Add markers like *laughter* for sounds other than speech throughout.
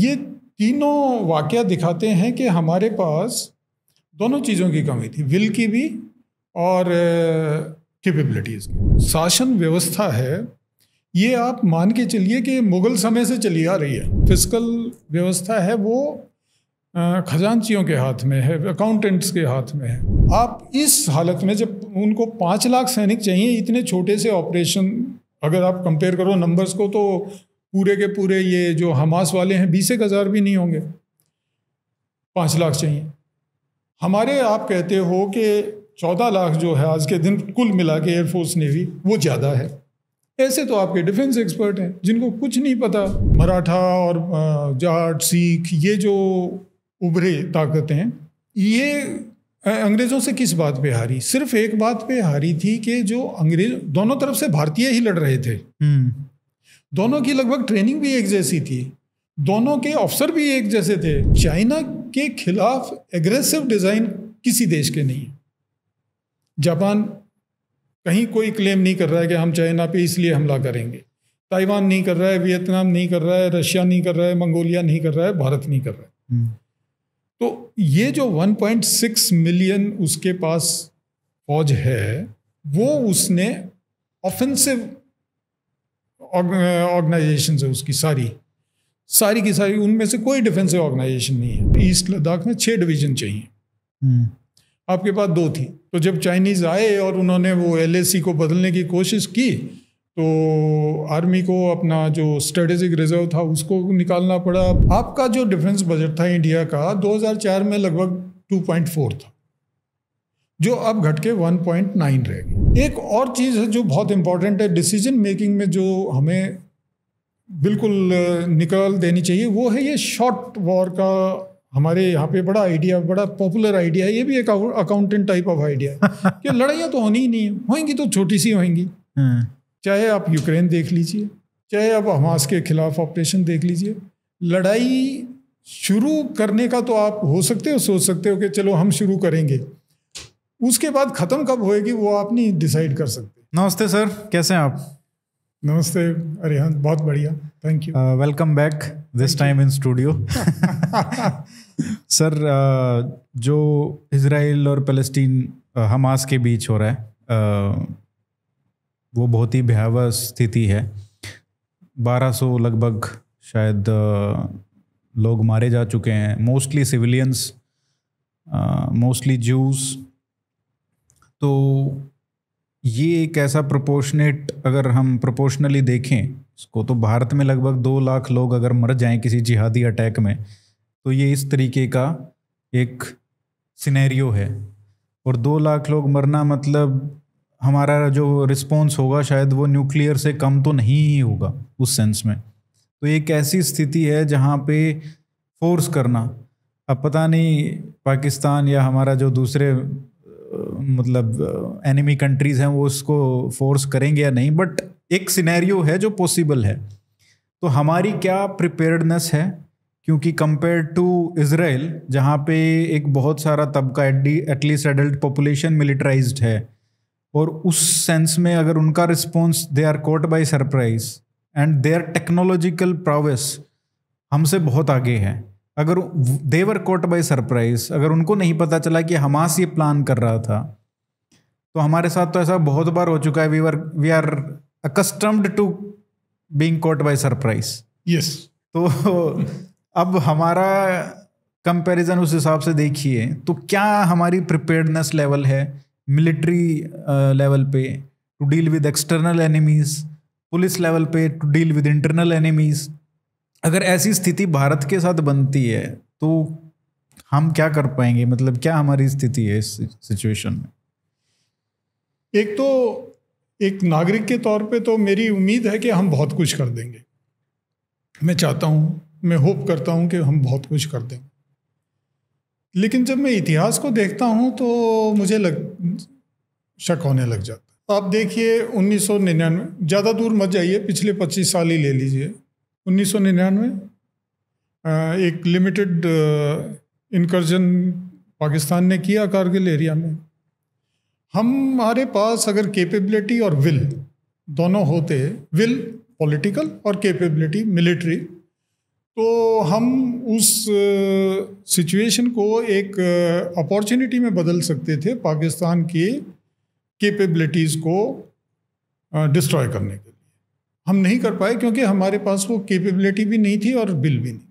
ये तीनों वाक़ दिखाते हैं कि हमारे पास दोनों चीज़ों की कमी थी विल की भी और कैपेबिलिटीज़ की शासन व्यवस्था है ये आप मान के चलिए कि मुग़ल समय से चली आ रही है फिजिकल व्यवस्था है वो खजानचियों के हाथ में है अकाउंटेंट्स के हाथ में है आप इस हालत में जब उनको पाँच लाख सैनिक चाहिए इतने छोटे से ऑपरेशन अगर आप कंपेयर करो नंबर्स को तो पूरे के पूरे ये जो हमास वाले हैं बीस एक हज़ार भी नहीं होंगे पाँच लाख चाहिए हमारे आप कहते हो कि चौदह लाख जो है आज के दिन कुल मिला के एयरफोर्स नेवी वो ज़्यादा है ऐसे तो आपके डिफेंस एक्सपर्ट हैं जिनको कुछ नहीं पता मराठा और जाट सिख ये जो उभरे ताकतें हैं ये अंग्रेज़ों से किस बात पे हारी सिर्फ एक बात पे हारी थी कि जो अंग्रेज दोनों तरफ से भारतीय ही लड़ रहे थे हम्म। दोनों की लगभग ट्रेनिंग भी एक जैसी थी दोनों के अफसर भी एक जैसे थे चाइना के खिलाफ एग्रेसिव डिज़ाइन किसी देश के नहीं जापान कहीं कोई क्लेम नहीं कर रहा है कि हम चाइना पे इसलिए हमला करेंगे ताइवान नहीं कर रहा है वियतनाम नहीं कर रहा है रशिया नहीं कर रहा है मंगोलिया नहीं कर रहा है भारत नहीं कर रहा है हम्म। तो ये जो 1.6 मिलियन उसके पास फौज है वो उसने ऑफेंसिव ऑर्गेनाइजेशन uh, है उसकी सारी सारी की सारी उनमें से कोई डिफेंसिव ऑर्गेनाइजेशन नहीं है ईस्ट लद्दाख में छः डिवीजन चाहिए हम्म। आपके पास दो थी तो जब चाइनीज़ आए और उन्होंने वो एल को बदलने की कोशिश की तो आर्मी को अपना जो स्ट्रेटेजिक रिजर्व था उसको निकालना पड़ा आपका जो डिफेंस बजट था इंडिया का 2004 में लगभग 2.4 था जो अब घट के वन पॉइंट नाइन रह गई एक और चीज़ है जो बहुत इम्पॉर्टेंट है डिसीजन मेकिंग में जो हमें बिल्कुल निकाल देनी चाहिए वो है ये शॉर्ट वॉर का हमारे यहाँ पे बड़ा आइडिया बड़ा पॉपुलर आइडिया है ये भी एक अकाउंटेंट टाइप ऑफ आइडिया है *laughs* कि लड़ाइयाँ तो होनी ही नहीं है होंगी तो छोटी सी होंगी हाँ। चाहे आप यूक्रेन देख लीजिए चाहे आप हमास के खिलाफ ऑपरेशन देख लीजिए लड़ाई शुरू करने का तो आप हो सकते हो सोच सकते हो कि चलो हम शुरू करेंगे उसके बाद ख़त्म कब होएगी वो आप नहीं डिसाइड कर सकते नमस्ते सर कैसे हैं आप नमस्ते अरे हाँ बहुत बढ़िया thank you welcome back this time in studio sir uh, जो इसराइल और फलस्तीन uh, हमास के बीच हो रहा है uh, वो बहुत ही भयावह स्थिति है 1200 लगभग शायद uh, लोग मारे जा चुके हैं मोस्टली सिविलियंस मोस्टली जूस तो ये एक ऐसा प्रोपोर्शनेट अगर हम प्रोपोर्शनली देखें इसको तो भारत में लगभग दो लाख लोग अगर मर जाएं किसी जिहादी अटैक में तो ये इस तरीके का एक सिनेरियो है और दो लाख लोग मरना मतलब हमारा जो रिस्पॉन्स होगा शायद वो न्यूक्लियर से कम तो नहीं ही होगा उस सेंस में तो एक ऐसी स्थिति है जहाँ पे फोर्स करना अब पता नहीं पाकिस्तान या हमारा जो दूसरे मतलब एनिमी uh, कंट्रीज हैं वो उसको फोर्स करेंगे या नहीं बट एक सिनेरियो है जो पॉसिबल है तो हमारी क्या प्रिपेयर्डनेस है क्योंकि कंपेयर टू इसराइल जहाँ पे एक बहुत सारा तबका एटलीस्ट एडल्ट पॉपुलेशन मिलिटराइज है और उस सेंस में अगर उनका response they are caught by surprise and their technological prowess हमसे बहुत आगे है अगर देवर कोट बाय सरप्राइज अगर उनको नहीं पता चला कि हमास ये प्लान कर रहा था तो हमारे साथ तो ऐसा बहुत बार हो चुका है we were we are accustomed to being caught by surprise yes तो *laughs* अब हमारा कंपैरिजन उस हिसाब से देखिए तो क्या हमारी प्रिपेयर्डनेस लेवल है मिलिट्री लेवल पे to deal with external enemies police level पे to deal with internal enemies अगर ऐसी स्थिति भारत के साथ बनती है तो हम क्या कर पाएंगे मतलब क्या हमारी स्थिति है इस सिचुएशन में एक तो एक नागरिक के तौर पे तो मेरी उम्मीद है कि हम बहुत कुछ कर देंगे मैं चाहता हूँ मैं होप करता हूँ कि हम बहुत कुछ कर देंगे लेकिन जब मैं इतिहास को देखता हूँ तो मुझे लग शक होने लग जाता आप देखिए 1999 ज़्यादा दूर मत जाइए पिछले 25 साल ही ले लीजिए 1999 एक लिमिटेड इनकर्जन पाकिस्तान ने किया कारगिल एरिया में हमारे पास अगर कैपेबिलिटी और विल दोनों होते विल पॉलिटिकल और कैपेबिलिटी मिलिट्री तो हम उस सिचुएशन को एक अपॉर्चुनिटी में बदल सकते थे पाकिस्तान की कैपेबिलिटीज़ को डिस्ट्रॉय करने के लिए हम नहीं कर पाए क्योंकि हमारे पास वो केपेबिलिटी भी नहीं थी और बिल भी नहीं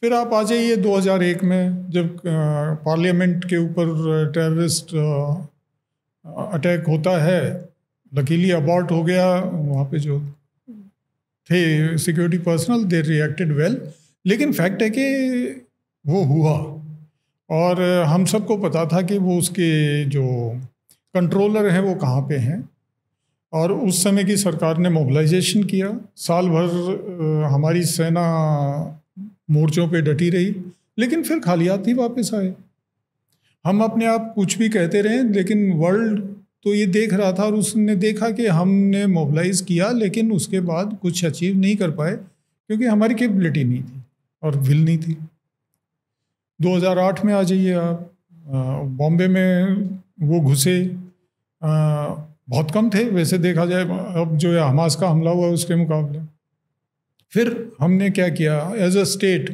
फिर आप आ जाइए 2001 में जब पार्लियामेंट के ऊपर टेररिस्ट अटैक होता है लकीली अबॉर्ट हो गया वहाँ पे जो थे security personnel they reacted well लेकिन फैक्ट है कि वो हुआ और हम सबको पता था कि वो उसके जो कंट्रोलर हैं वो कहाँ पे हैं और उस समय की सरकार ने मोबलाइजेशन किया साल भर हमारी सेना मोर्चों पे डटी रही लेकिन फिर खालियात ही वापस आए हम अपने आप कुछ भी कहते रहे लेकिन वर्ल्ड तो ये देख रहा था और उसने देखा कि हमने मोबलाइज किया लेकिन उसके बाद कुछ अचीव नहीं कर पाए क्योंकि हमारी कैपेबिलिटी नहीं थी और विल नहीं थी 2008 में आ जाइए आप बॉम्बे में वो घुसे बहुत कम थे वैसे देखा जाए अब जो है हमास का हमला हुआ उसके मुकाबले फिर हमने क्या किया एज अ स्टेट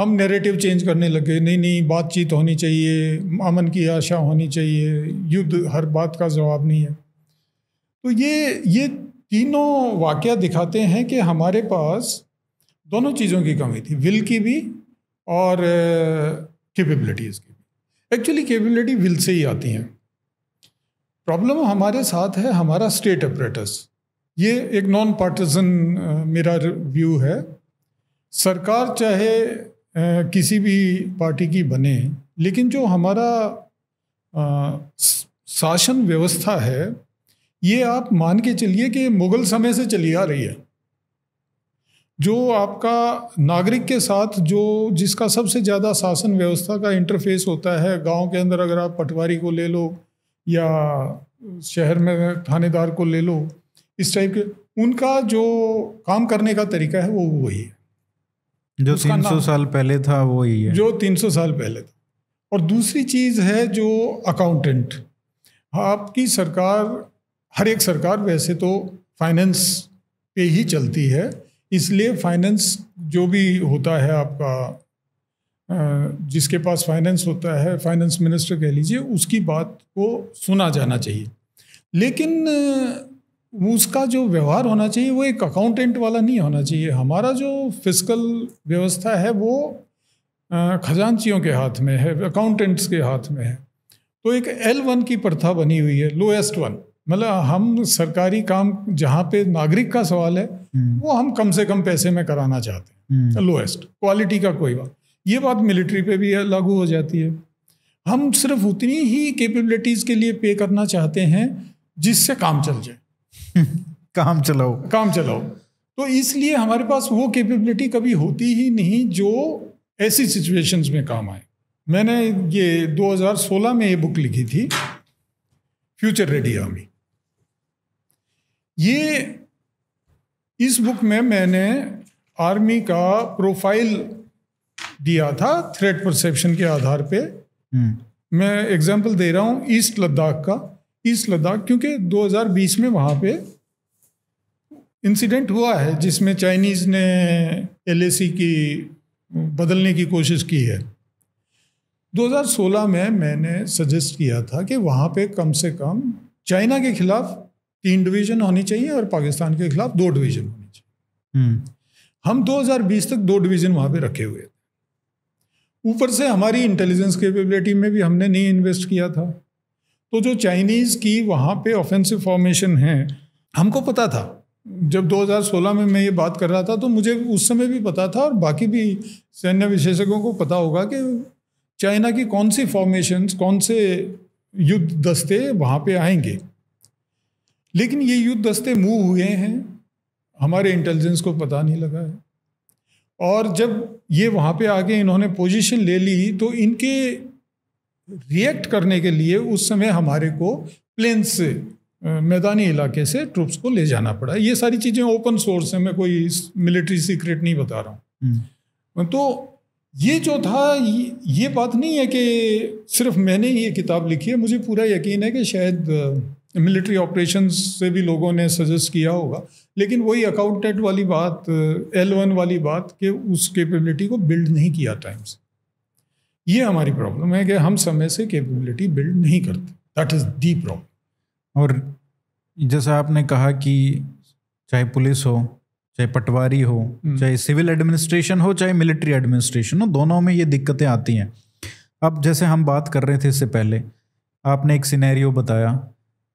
हम नैरेटिव चेंज करने लगे नहीं नहीं बातचीत होनी चाहिए अमन की आशा होनी चाहिए युद्ध हर बात का जवाब नहीं है तो ये ये तीनों वाक़ दिखाते हैं कि हमारे पास दोनों चीज़ों की कमी थी विल की भी और कैपेबिलिटीज़ uh, की भी एक्चुअली कैपेबिलिटी विल से ही आती हैं प्रॉब्लम हमारे साथ है हमारा स्टेट अप्रेटस ये एक नॉन पार्टिजन मेरा व्यू है सरकार चाहे किसी भी पार्टी की बने लेकिन जो हमारा शासन व्यवस्था है ये आप मान के चलिए कि मुगल समय से चली आ रही है जो आपका नागरिक के साथ जो जिसका सबसे ज़्यादा शासन व्यवस्था का इंटरफेस होता है गांव के अंदर अगर आप पटवारी को ले लो या शहर में थानेदार को ले लो इस टाइप के उनका जो काम करने का तरीका है वो वही है जो 300 साल पहले था वो ही है जो 300 साल पहले था और दूसरी चीज़ है जो अकाउंटेंट आपकी सरकार हर एक सरकार वैसे तो फाइनेंस पे ही चलती है इसलिए फाइनेंस जो भी होता है आपका जिसके पास फाइनेंस होता है फाइनेंस मिनिस्टर कह लीजिए उसकी बात को सुना जाना चाहिए लेकिन उसका जो व्यवहार होना चाहिए वो एक अकाउंटेंट वाला नहीं होना चाहिए हमारा जो फिजिकल व्यवस्था है वो खजानचियों के हाथ में है अकाउंटेंट्स के हाथ में है तो एक एल वन की प्रथा बनी हुई है लोएस्ट वन मतलब हम सरकारी काम जहाँ पे नागरिक का सवाल है हम्म। वो हम कम से कम पैसे में कराना चाहते हैं लोएस्ट हम्म। क्वालिटी का कोई बात ये बात मिलिट्री पे भी लागू हो जाती है हम सिर्फ उतनी ही कैपेबिलिटीज़ के लिए पे करना चाहते हैं जिससे काम चल जाए *laughs* काम चलाओ काम चलाओ तो इसलिए हमारे पास वो कैपेबिलिटी कभी होती ही नहीं जो ऐसी सिचुएशंस में काम आए मैंने ये 2016 में ये बुक लिखी थी फ्यूचर रेडी आर्मी ये इस बुक में मैंने आर्मी का प्रोफाइल दिया था थ्रेट परसेप्शन के आधार पे हम्म। मैं एग्जांपल दे रहा हूँ ईस्ट लद्दाख का ईस्ट लद्दाख क्योंकि 2020 में वहाँ पे इंसिडेंट हुआ है जिसमें चाइनीज़ ने एल की बदलने की कोशिश की है 2016 में मैंने सजेस्ट किया था कि वहाँ पे कम से कम चाइना के खिलाफ तीन डिवीज़न होनी चाहिए और पाकिस्तान के खिलाफ दो डिवीज़न होनी चाहिए हम्म। हम 2020 तक दो डिवीज़न वहाँ पे रखे हुए थे ऊपर से हमारी इंटेलिजेंस कैपेबिलिटी में भी हमने नहीं इन्वेस्ट किया था तो जो चाइनीज़ की वहाँ पे ऑफेंसिव फॉर्मेशन है हमको पता था जब 2016 में मैं ये बात कर रहा था तो मुझे उस समय भी पता था और बाकी भी सैन्य विशेषज्ञों को पता होगा कि चाइना की कौन सी फॉर्मेशन कौन से युद्ध दस्ते वहाँ पे आएंगे लेकिन ये युद्ध दस्ते मूव हुए हैं हमारे इंटेलिजेंस को पता नहीं लगा है और जब ये वहाँ पे आके इन्होंने पोजीशन ले ली तो इनके रिएक्ट करने के लिए उस समय हमारे को प्लेन से मैदानी इलाके से ट्रूप्स को ले जाना पड़ा ये सारी चीज़ें ओपन सोर्स है मैं कोई मिलिट्री सीक्रेट नहीं बता रहा हूँ हम्म। तो ये जो था ये, बात नहीं है कि सिर्फ मैंने ही ये किताब लिखी है मुझे पूरा यकीन है कि शायद मिलिट्री ऑपरेशन से भी लोगों ने सजेस्ट किया होगा लेकिन वही अकाउंटेंट वाली बात एल वन वाली बात कि उस कैपेबिलिटी को बिल्ड नहीं किया टाइम से ये हमारी प्रॉब्लम है कि हम समय से कैपेबिलिटी बिल्ड नहीं करते दैट इज़ दी प्रॉब्लम और जैसा आपने कहा कि चाहे पुलिस हो चाहे पटवारी हो हम्म। चाहे सिविल एडमिनिस्ट्रेशन हो चाहे मिलिट्री एडमिनिस्ट्रेशन हो दोनों में ये दिक्कतें आती हैं अब जैसे हम बात कर रहे थे इससे पहले आपने एक सिनेरियो बताया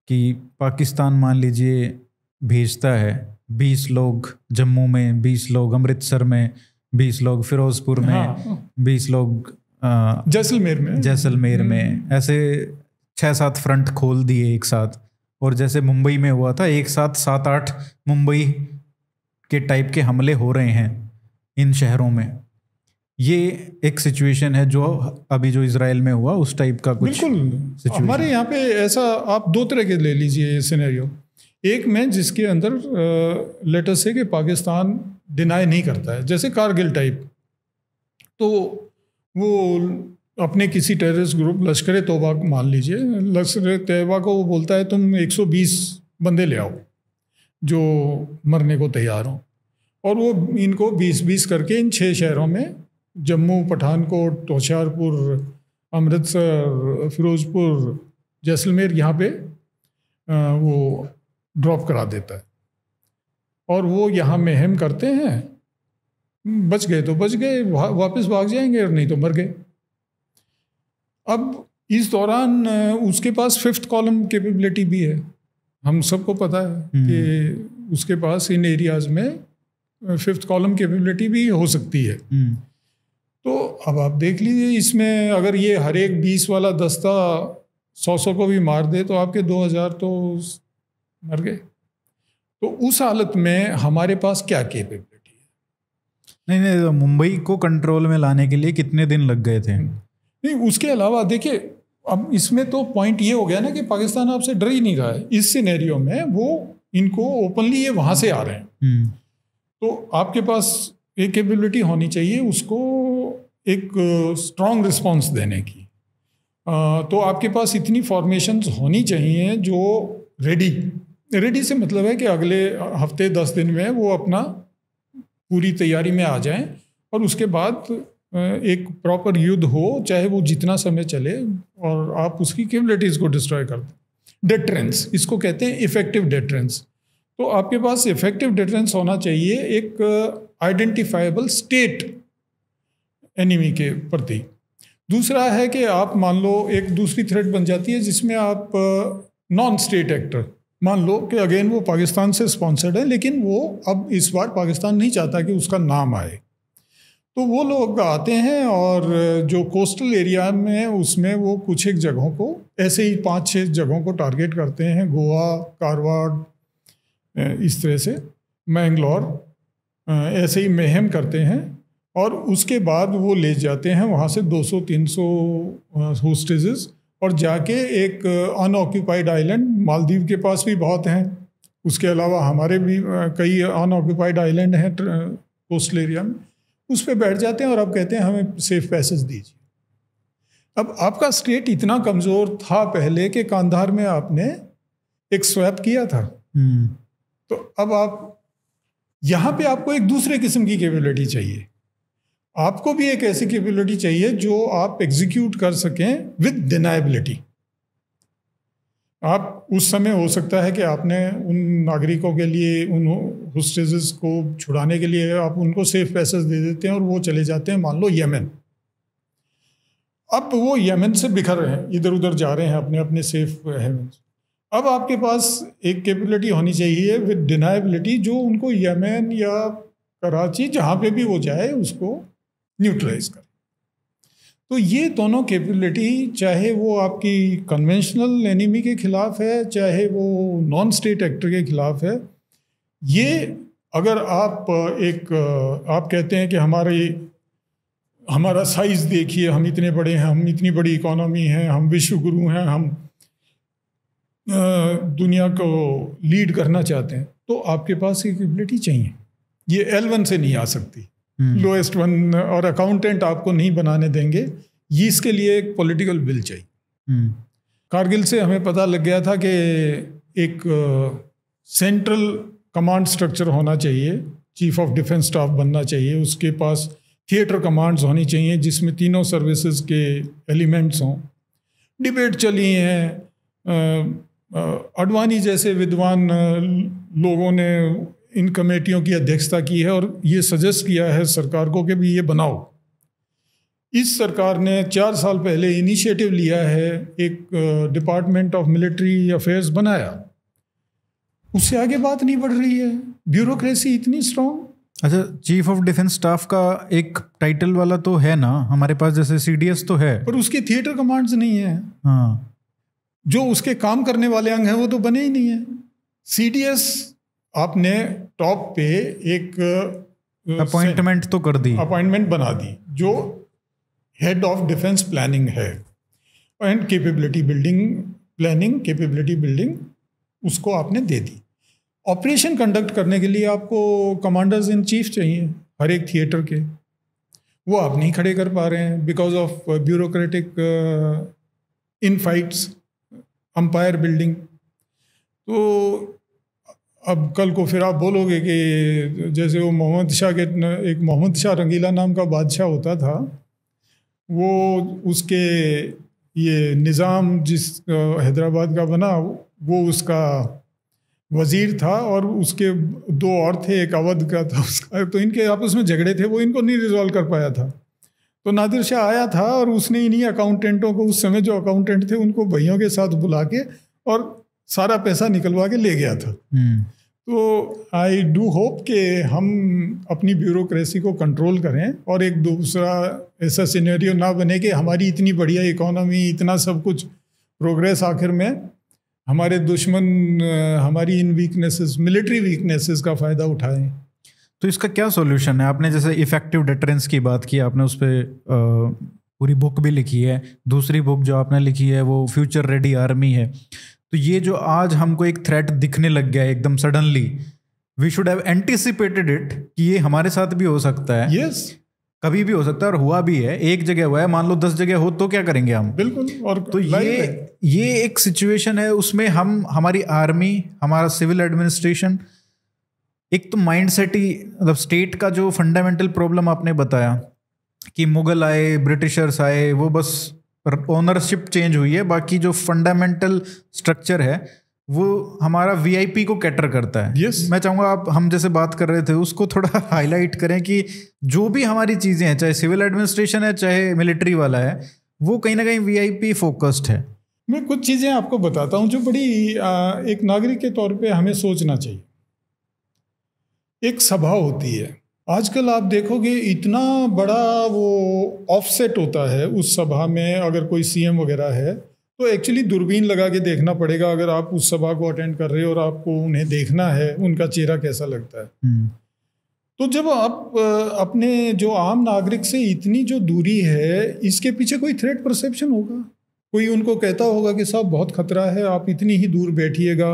कि पाकिस्तान मान लीजिए भेजता है बीस लोग जम्मू में बीस लोग अमृतसर में बीस लोग फिरोजपुर में हाँ। बीस लोग जैसलमेर में जैसलमेर में हम्म। ऐसे छः सात फ्रंट खोल दिए एक साथ और जैसे मुंबई में हुआ था एक साथ सात आठ मुंबई के टाइप के हमले हो रहे हैं इन शहरों में ये एक सिचुएशन है जो अभी जो इसराइल में हुआ उस टाइप का कुछ बिल्कुल हमारे यहाँ पे ऐसा आप दो तरह के ले लीजिए ये सिनेरियो एक में जिसके अंदर लेटर से कि पाकिस्तान डिनाई नहीं करता है जैसे कारगिल टाइप तो वो अपने किसी टेररिस्ट ग्रुप लश्कर तोबा मान लीजिए लश्कर तयबा को वो बोलता है तुम 120 बंदे ले आओ जो मरने को तैयार हों और वो इनको 20-20 करके इन छः शहरों में जम्मू पठानकोट होशियारपुर अमृतसर फिरोज़पुर जैसलमेर यहाँ पे वो ड्रॉप करा देता है और वो यहाँ मेहम करते हैं हम्म, बच गए तो बच गए वापस भाग जाएंगे और नहीं तो मर गए अब इस दौरान उसके पास फिफ्थ कॉलम कैपेबिलिटी भी है हम सबको पता है हम्म। कि उसके पास इन एरियाज़ में फिफ्थ कॉलम कैपेबिलिटी भी हो सकती है हम्म। तो अब आप देख लीजिए इसमें अगर ये हर एक बीस वाला दस्ता सौ सौ को भी मार दे तो आपके दो हज़ार तो मर गए तो उस हालत में हमारे पास क्या कैपेबिलिटी है नहीं नहीं तो मुंबई को कंट्रोल में लाने के लिए कितने दिन लग गए थे नहीं उसके अलावा देखिए अब इसमें तो पॉइंट ये हो गया ना कि पाकिस्तान आपसे डर ही नहीं रहा है इस सिनेरियो में वो इनको ओपनली ये वहाँ से आ रहे हैं हम्म। तो आपके पास एक कैपेबिलिटी होनी चाहिए उसको एक स्ट्रॉन्ग रिस्पॉन्स देने की तो आपके पास इतनी फॉर्मेशंस होनी चाहिए जो रेडी रेडी से मतलब है कि अगले हफ्ते दस दिन में वो अपना पूरी तैयारी में आ जाएं और उसके बाद एक प्रॉपर युद्ध हो चाहे वो जितना समय चले और आप उसकी केबिलिटीज़ को डिस्ट्रॉय कर दें डेटरेंस इसको कहते हैं इफेक्टिव डेटरेंस तो आपके पास इफेक्टिव डेटरेंस होना चाहिए एक आइडेंटिफाइबल स्टेट एनिमी के प्रति दूसरा है कि आप मान लो एक दूसरी थ्रेड बन जाती है जिसमें आप नॉन स्टेट एक्टर मान लो कि अगेन वो पाकिस्तान से स्पॉन्सर्ड है लेकिन वो अब इस बार पाकिस्तान नहीं चाहता कि उसका नाम आए तो वो लोग आते हैं और uh, जो कोस्टल एरिया में उसमें वो कुछ एक जगहों को ऐसे ही पाँच छः जगहों को टारगेट करते हैं गोवा कारवाड़ uh, इस तरह से मैंगलोर uh, ऐसे ही मेहम करते हैं और उसके बाद वो ले जाते हैं वहाँ से 200-300 होस्टेजेस और जाके एक अनऑक्यूपाइड आइलैंड मालदीव के पास भी बहुत हैं उसके अलावा हमारे भी कई अनऑक्यूपाइड आइलैंड हैं कोस्टल एरिया में उस पर बैठ जाते हैं और अब कहते हैं हमें सेफ पैसेज दीजिए अब आपका स्टेट इतना कमज़ोर था पहले कि कांधार में आपने एक स्वैप किया था हम्म। तो अब आप यहाँ पे आपको एक दूसरे किस्म की कैपेबिलिटी चाहिए आपको भी एक ऐसी कैपेबिलिटी चाहिए जो आप एग्जीक्यूट कर सकें विद डिनाइबिलिटी आप उस समय हो सकता है कि आपने उन नागरिकों के लिए उन होस्टेज को छुड़ाने के लिए आप उनको सेफ पैसेज दे देते हैं और वो चले जाते हैं मान लो यमन अब वो यमन से बिखर रहे हैं इधर उधर जा रहे हैं अपने अपने सेफ हेवन अब आपके पास एक कैपेबिलिटी होनी चाहिए विद डिनाइबिलिटी जो उनको यमन या कराची जहाँ पे भी वो जाए उसको न्यूट्रलाइज कर तो ये दोनों कैपेबिलिटी चाहे वो आपकी कन्वेंशनल एनिमी के खिलाफ है चाहे वो नॉन स्टेट एक्टर के खिलाफ है ये अगर आप एक आप कहते हैं कि हमारे हमारा साइज देखिए हम इतने बड़े हैं हम इतनी बड़ी इकोनॉमी है हम विश्व गुरु हैं हम दुनिया को लीड करना चाहते हैं तो आपके पास ये कैपेबिलिटी चाहिए ये एलवन से नहीं आ सकती लोएस्ट hmm. वन और अकाउंटेंट आपको नहीं बनाने देंगे ये इसके लिए एक पॉलिटिकल बिल चाहिए hmm. कारगिल से हमें पता लग गया था कि एक सेंट्रल कमांड स्ट्रक्चर होना चाहिए चीफ ऑफ डिफेंस स्टाफ बनना चाहिए उसके पास थिएटर कमांड्स होनी चाहिए जिसमें तीनों सर्विसेज के एलिमेंट्स हों डिबेट चली हैं अडवाणी जैसे विद्वान लोगों ने इन कमेटियों की अध्यक्षता की है और ये सजेस्ट किया है सरकार को कि भी ये बनाओ इस सरकार ने चार साल पहले इनिशिएटिव लिया है एक डिपार्टमेंट ऑफ मिलिट्री अफेयर्स बनाया उससे आगे बात नहीं बढ़ रही है ब्यूरोक्रेसी इतनी स्ट्रांग अच्छा चीफ ऑफ डिफेंस स्टाफ का एक टाइटल वाला तो है ना हमारे पास जैसे सीडीएस तो है पर उसकी थिएटर कमांड्स नहीं है हाँ जो उसके काम करने वाले अंग हैं वो तो बने ही नहीं है सीडीएस आपने टॉप पे एक अपॉइंटमेंट तो कर दी अपॉइंटमेंट बना दी जो हेड ऑफ डिफेंस प्लानिंग है and capability building planning capability building उसको आपने दे दी ऑपरेशन कंडक्ट करने के लिए आपको कमांडर्स इन चीफ चाहिए हर एक थिएटर के वो आप नहीं खड़े कर पा रहे हैं because of bureaucratic in fights empire building तो अब कल को फिर आप बोलोगे कि जैसे वो मोहम्मद शाह के एक मोहम्मद शाह रंगीला नाम का बादशाह होता था वो उसके ये निज़ाम जिस हैदराबाद का बना वो उसका वज़ीर था और उसके दो और थे एक अवध का था उसका तो इनके आपस में झगड़े थे वो इनको नहीं रिजॉल्व कर पाया था तो नादिर शाह आया था और उसने इन्हीं अकाउंटेंटों को उस समय जो अकाउंटेंट थे उनको भैयों के साथ बुला के और सारा पैसा निकलवा के ले गया था हम्म। तो आई डू होप कि हम अपनी ब्यूरोक्रेसी को कंट्रोल करें और एक दूसरा ऐसा सिनेरियो ना बने कि हमारी इतनी बढ़िया इकोनॉमी इतना सब कुछ प्रोग्रेस आखिर में हमारे दुश्मन हमारी इन वीकनेसेस मिलिट्री वीकनेसेस का फ़ायदा उठाएं तो इसका क्या सॉल्यूशन है आपने जैसे इफ़ेक्टिव डिटरेंस की बात की आपने उस पर पूरी बुक भी लिखी है दूसरी बुक जो आपने लिखी है वो फ्यूचर रेडी आर्मी है तो ये जो आज हमको एक थ्रेट दिखने लग गया है एकदम suddenly we should have anticipated it कि ये हमारे साथ भी हो सकता है yes. कभी भी हो सकता है और हुआ भी है एक जगह हुआ है मान लो दस जगह हो तो क्या करेंगे हम बिल्कुल और तो ये ये एक सिचुएशन है उसमें हम हमारी आर्मी हमारा सिविल एडमिनिस्ट्रेशन एक तो माइंडसेट ही मतलब स्टेट का जो फंडामेंटल प्रॉब्लम आपने बताया कि मुगल आए ब्रिटिशर्स आए वो बस ओनरशिप चेंज हुई है बाकी जो फंडामेंटल स्ट्रक्चर है वो हमारा वीआईपी को कैटर करता है yes. मैं चाहूंगा आप हम जैसे बात कर रहे थे उसको थोड़ा हाईलाइट *laughs* करें कि जो भी हमारी चीज़ें हैं चाहे सिविल एडमिनिस्ट्रेशन है चाहे मिलिट्री वाला है वो कहीं ना कहीं वीआईपी फोकस्ड है मैं कुछ चीज़ें आपको बताता हूँ जो बड़ी आ, एक नागरिक के तौर पे हमें सोचना चाहिए एक सभा होती है आजकल आप देखोगे इतना बड़ा वो ऑफसेट होता है उस सभा में अगर कोई सीएम वगैरह है तो एक्चुअली दूरबीन लगा के देखना पड़ेगा अगर आप उस सभा को अटेंड कर रहे हो और आपको उन्हें देखना है उनका चेहरा कैसा लगता है हम्म। तो जब आप अपने जो आम नागरिक से इतनी जो दूरी है इसके पीछे कोई थ्रेट परसेप्शन होगा कोई उनको कहता होगा कि साहब बहुत खतरा है आप इतनी ही दूर बैठिएगा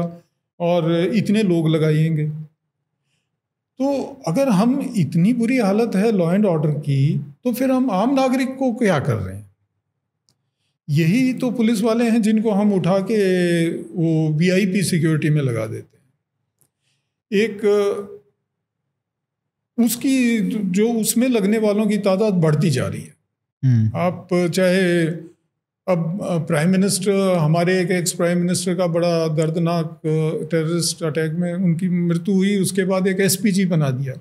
और इतने लोग लगाइएंगे तो अगर हम इतनी बुरी हालत है लॉ एंड ऑर्डर की तो फिर हम आम नागरिक को क्या कर रहे हैं यही तो पुलिस वाले हैं जिनको हम उठा के वो वीआईपी सिक्योरिटी में लगा देते हैं एक उसकी जो उसमें लगने वालों की तादाद बढ़ती जा रही है हम्म। आप चाहे अब प्राइम मिनिस्टर हमारे एक एक्स प्राइम मिनिस्टर का बड़ा दर्दनाक टेररिस्ट अटैक में उनकी मृत्यु हुई उसके बाद एक एसपीजी बना दिया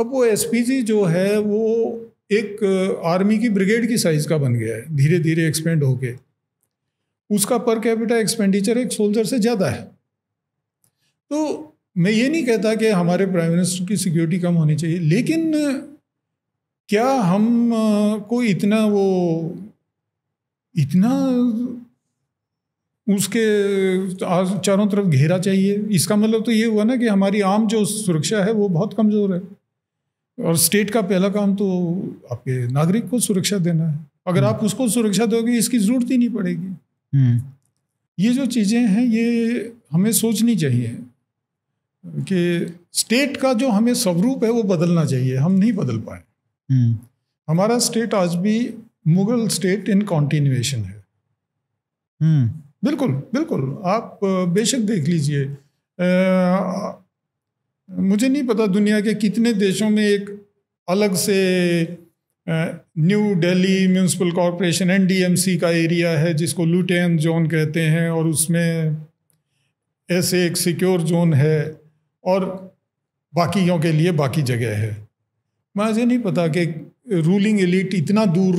अब वो एसपीजी जो है वो एक आर्मी की ब्रिगेड की साइज़ का बन गया है धीरे धीरे एक्सपेंड होके उसका पर कैपिटा एक्सपेंडिचर एक सोल्जर से ज़्यादा है तो मैं ये नहीं कहता कि हमारे प्राइम मिनिस्टर की सिक्योरिटी कम होनी चाहिए लेकिन क्या हम को इतना वो इतना उसके चारों तरफ घेरा चाहिए इसका मतलब तो ये हुआ ना कि हमारी आम जो सुरक्षा है वो बहुत कमज़ोर है और स्टेट का पहला काम तो आपके नागरिक को सुरक्षा देना है अगर आप हम्म। उसको सुरक्षा दोगे इसकी ज़रूरत ही नहीं पड़ेगी हम्म। ये जो चीज़ें हैं ये हमें सोचनी चाहिए कि स्टेट का जो हमें स्वरूप है वो बदलना चाहिए हम नहीं बदल पाए हम्म। हमारा स्टेट आज भी मुगल स्टेट इन कॉन्टिन्यूएशन है hmm. बिल्कुल बिल्कुल आप बेशक देख लीजिए मुझे नहीं पता दुनिया के कितने देशों में एक अलग से न्यू दिल्ली म्यूनसिपल कॉरपोरेशन एन का एरिया है जिसको लुटेन जोन कहते हैं और उसमें ऐसे एक सिक्योर जोन है और बाकियों के लिए बाकी जगह है मुझे नहीं पता कि रूलिंग एलिट इतना दूर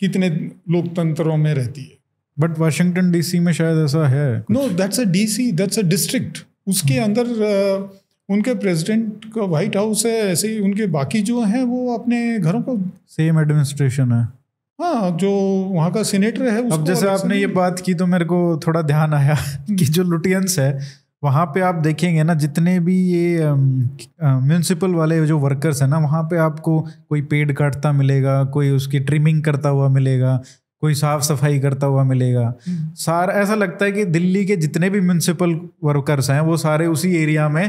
कितने लोकतंत्रों में रहती है बट वाशिंगटन डीसी में शायद ऐसा है no hmm. That's a DC that's a district उसके अंदर उनके प्रेसिडेंट का व्हाइट हाउस है ऐसे ही उनके बाकी जो हैं वो अपने घरों को सेम एडमिनिस्ट्रेशन है हाँ जो वहाँ का सीनेटर है अब जैसे आपने ये बात की तो मेरे को थोड़ा ध्यान आया *laughs* कि जो लुटियंस है वहाँ पे आप देखेंगे ना जितने भी ये म्यूनसिपल वाले जो वर्कर्स हैं ना वहाँ पे आपको कोई पेड़ काटता मिलेगा कोई उसकी ट्रिमिंग करता हुआ मिलेगा कोई साफ सफाई करता हुआ मिलेगा हम्म। सारा ऐसा लगता है कि दिल्ली के जितने भी म्यूनसिपल वर्कर्स हैं वो सारे उसी एरिया में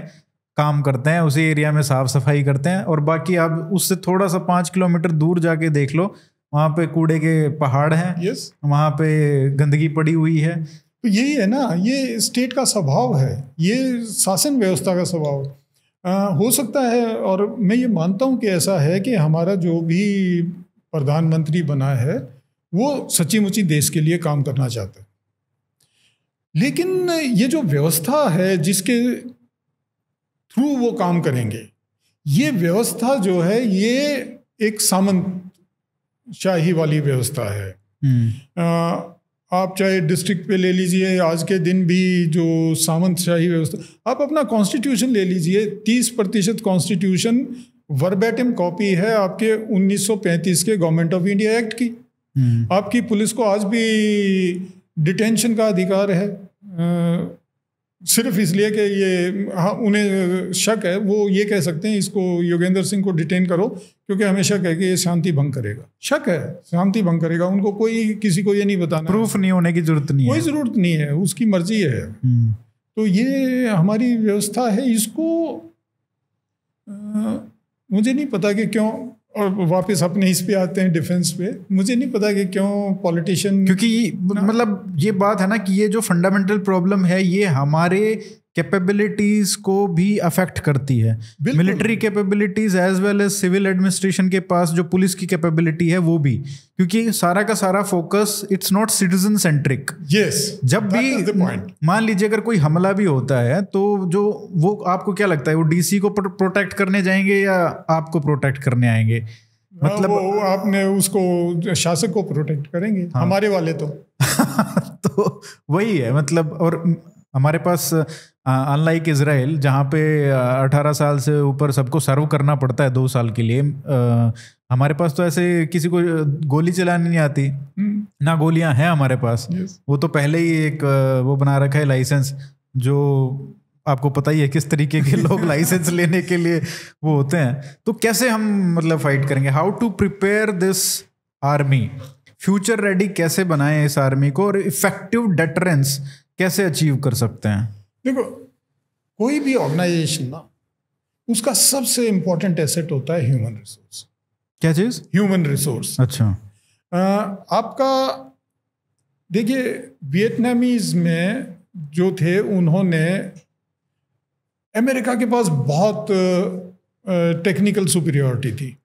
काम करते हैं उसी एरिया में साफ सफाई करते हैं और बाकी आप उससे थोड़ा सा पाँच किलोमीटर दूर जाके देख लो वहाँ पे कूड़े के पहाड़ हैं yes. वहाँ पे गंदगी पड़ी हुई है तो यही है ना ये स्टेट का स्वभाव है ये शासन व्यवस्था का स्वभाव हो सकता है और मैं ये मानता हूँ कि ऐसा है कि हमारा जो भी प्रधानमंत्री बना है वो सच्ची मुची देश के लिए काम करना चाहता है लेकिन ये जो व्यवस्था है जिसके थ्रू वो काम करेंगे ये व्यवस्था जो है ये एक सामंत शाही वाली व्यवस्था है हम्म। आप चाहे डिस्ट्रिक्ट पे ले लीजिए आज के दिन भी जो सामंत शाही व्यवस्था आप अपना कॉन्स्टिट्यूशन ले लीजिए तीस प्रतिशत कॉन्स्टिट्यूशन वर्बेटिम कॉपी है आपके 1935 के गवर्नमेंट ऑफ इंडिया एक्ट की हम्म। आपकी पुलिस को आज भी डिटेंशन का अधिकार है सिर्फ इसलिए कि ये हाँ उन्हें शक है वो ये कह सकते हैं इसको योगेंद्र सिंह को डिटेन करो क्योंकि हमें शक है कि ये शांति भंग करेगा शक है शांति भंग करेगा उनको कोई किसी को ये नहीं बताना प्रूफ नहीं होने की जरूरत नहीं कोई जरूरत नहीं है उसकी मर्जी है हम्म। तो ये हमारी व्यवस्था है इसको आ, मुझे नहीं पता कि क्यों और वापस अपने इस पे आते हैं डिफेंस पे मुझे नहीं पता कि क्यों पॉलिटिशियन क्योंकि मतलब ये बात है ना कि ये जो फंडामेंटल प्रॉब्लम है ये हमारे कैपेबिलिटीज को भी अफेक्ट करती है military capabilities as well as civil administration के पास जो पुलिस की कैपेबिलिटी है वो भी क्योंकि सारा का सारा focus it's not citizen centric yes जब भी मान लीजिए अगर कोई हमला भी होता है तो जो वो आपको क्या लगता है वो डीसी को प्रोटेक्ट करने जाएंगे या आपको प्रोटेक्ट करने आएंगे हाँ, मतलब वो आपने उसको शासक को प्रोटेक्ट करेंगे हाँ। हमारे वाले तो *laughs* तो वही है मतलब और हमारे पास अनलाइक इसराइल जहाँ पे अठारह साल से ऊपर सबको सर्व करना पड़ता है दो साल के लिए आ, हमारे पास तो ऐसे किसी को गोली चलानी नहीं आती हम्म। ना गोलियाँ हैं हमारे पास yes. वो तो पहले ही एक वो बना रखा है लाइसेंस जो आपको पता ही है किस तरीके के लोग लाइसेंस *laughs* लेने के लिए वो होते हैं तो कैसे हम मतलब फाइट करेंगे how to prepare this army future ready कैसे बनाएं इस आर्मी को और इफेक्टिव डेटरेंस कैसे अचीव कर सकते हैं देखो कोई भी ऑर्गेनाइजेशन ना उसका सबसे इंपॉर्टेंट एसेट होता है ह्यूमन रिसोर्स क्या चीज ह्यूमन रिसोर्स अच्छा आ, आपका देखिए वियतनामीज में जो थे उन्होंने अमेरिका के पास बहुत टेक्निकल सुपीरियॉरिटी थी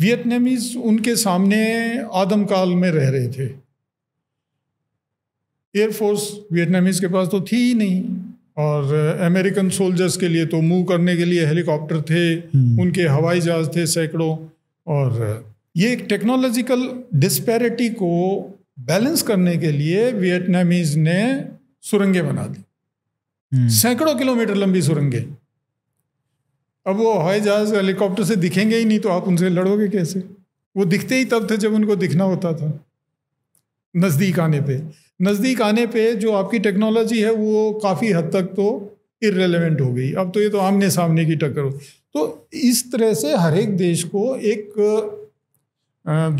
वियतनामीज उनके सामने आदमकाल में रह रहे थे एयरफोर्स वियतनामीज के पास तो थी ही नहीं और अमेरिकन uh, सोल्जर्स के लिए तो मूव करने के लिए हेलीकॉप्टर थे हम्म। उनके हवाई जहाज थे सैकड़ों और uh, ये एक टेक्नोलॉजिकल डिस्पैरिटी को बैलेंस करने के लिए वियतनामीज ने सुरंगें बना दी हम्म। सैकड़ों किलोमीटर लंबी सुरंगें अब वो हवाई जहाज हेलीकॉप्टर से दिखेंगे ही नहीं तो आप उनसे लड़ोगे कैसे वो दिखते ही तब थे जब उनको दिखना होता था नज़दीक आने पे नज़दीक आने पे जो आपकी टेक्नोलॉजी है वो काफ़ी हद तक तो इरेलीवेंट हो गई अब तो ये तो आमने सामने की टक्कर हो तो इस तरह से हर एक देश को एक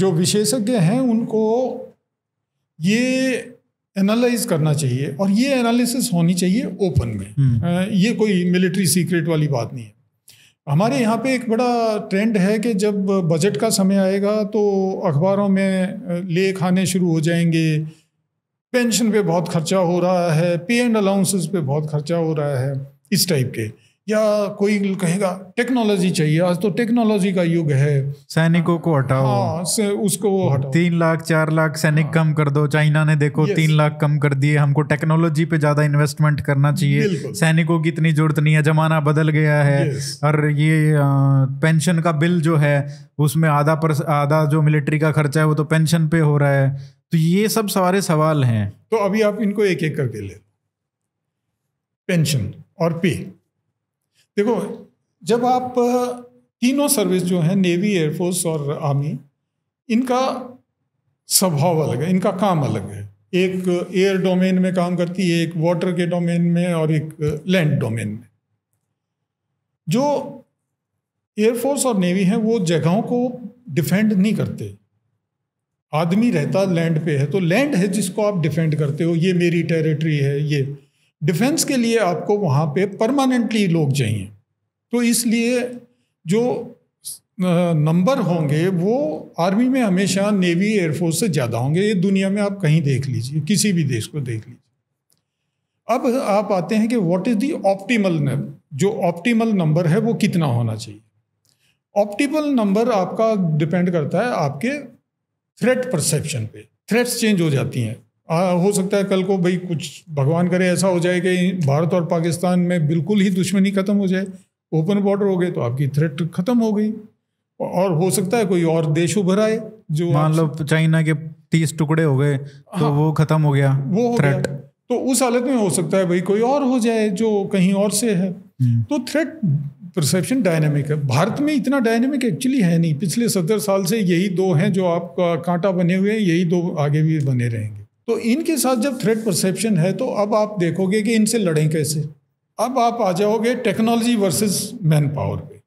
जो विशेषज्ञ हैं उनको ये एनालाइज करना चाहिए और ये एनालिसिस होनी चाहिए ओपन में हम्म। ये कोई मिलिट्री सीक्रेट वाली बात नहीं है हमारे यहाँ पे एक बड़ा ट्रेंड है कि जब बजट का समय आएगा तो अखबारों में लेख आने शुरू हो जाएंगे पेंशन पे बहुत खर्चा हो रहा है पे एंड अलाउंसेस पे बहुत खर्चा हो रहा है इस टाइप के या कोई कहेगा टेक्नोलॉजी चाहिए आज तो टेक्नोलॉजी का युग है सैनिकों को हटाओ हाँ, से उसको वो हटाओ तीन लाख चार लाख सैनिक हाँ, कम कर दो चाइना ने देखो तीन लाख कम कर दिए हमको टेक्नोलॉजी पे ज्यादा इन्वेस्टमेंट करना चाहिए सैनिकों की इतनी जरूरत नहीं है जमाना बदल गया है और ये पेंशन का बिल जो है उसमें आधा पर आधा जो मिलिट्री का खर्चा है वो तो पेंशन पे हो रहा है तो ये सब सारे सवाल हैं तो अभी आप इनको एक एक करके ले पेंशन और पे देखो जब आप तीनों सर्विस जो है नेवी एयरफोर्स और आर्मी इनका स्वभाव अलग है इनका काम अलग है एक एयर डोमेन में काम करती है एक वाटर के डोमेन में और एक लैंड डोमेन में जो एयरफोर्स और नेवी हैं वो जगहों को डिफेंड नहीं करते आदमी रहता लैंड पे है तो लैंड है जिसको आप डिफेंड करते हो ये मेरी टेरिटरी है ये डिफेंस के लिए आपको वहाँ पे परमानेंटली लोग चाहिए तो इसलिए जो नंबर होंगे वो आर्मी में हमेशा नेवी एयरफोर्स से ज़्यादा होंगे ये दुनिया में आप कहीं देख लीजिए किसी भी देश को देख लीजिए अब आप आते हैं कि व्हाट इज़ दी ऑप्टिमल जो ऑप्टिमल नंबर है वो कितना होना चाहिए ऑप्टिमल नंबर आपका डिपेंड करता है आपके थ्रेट परसेप्शन पे थ्रेट्स चेंज हो जाती हैं हो सकता है कल को भाई कुछ भगवान करे ऐसा हो जाए कि भारत और पाकिस्तान में बिल्कुल ही दुश्मनी ख़त्म हो जाए ओपन बॉर्डर हो गए तो आपकी थ्रेट ख़त्म हो गई और हो सकता है कोई और देश उभर आए जो मान लो चाइना के तीस टुकड़े हो गए तो हाँ, वो ख़त्म हो गया वो हो थ्रेट गया। तो उस हालत में हो सकता है भाई कोई और हो जाए जो कहीं और से है हम्म। तो थ्रेट परसेप्शन डायनेमिक है भारत में इतना डायनेमिक एक्चुअली है नहीं पिछले सत्तर साल से यही दो हैं जो आपका कांटा बने हुए हैं यही दो आगे भी बने रहेंगे तो इनके साथ जब थ्रेट परसेप्शन है तो अब आप देखोगे कि इनसे लड़ें कैसे अब आप आ जाओगे टेक्नोलॉजी वर्सेस मैन पावर पे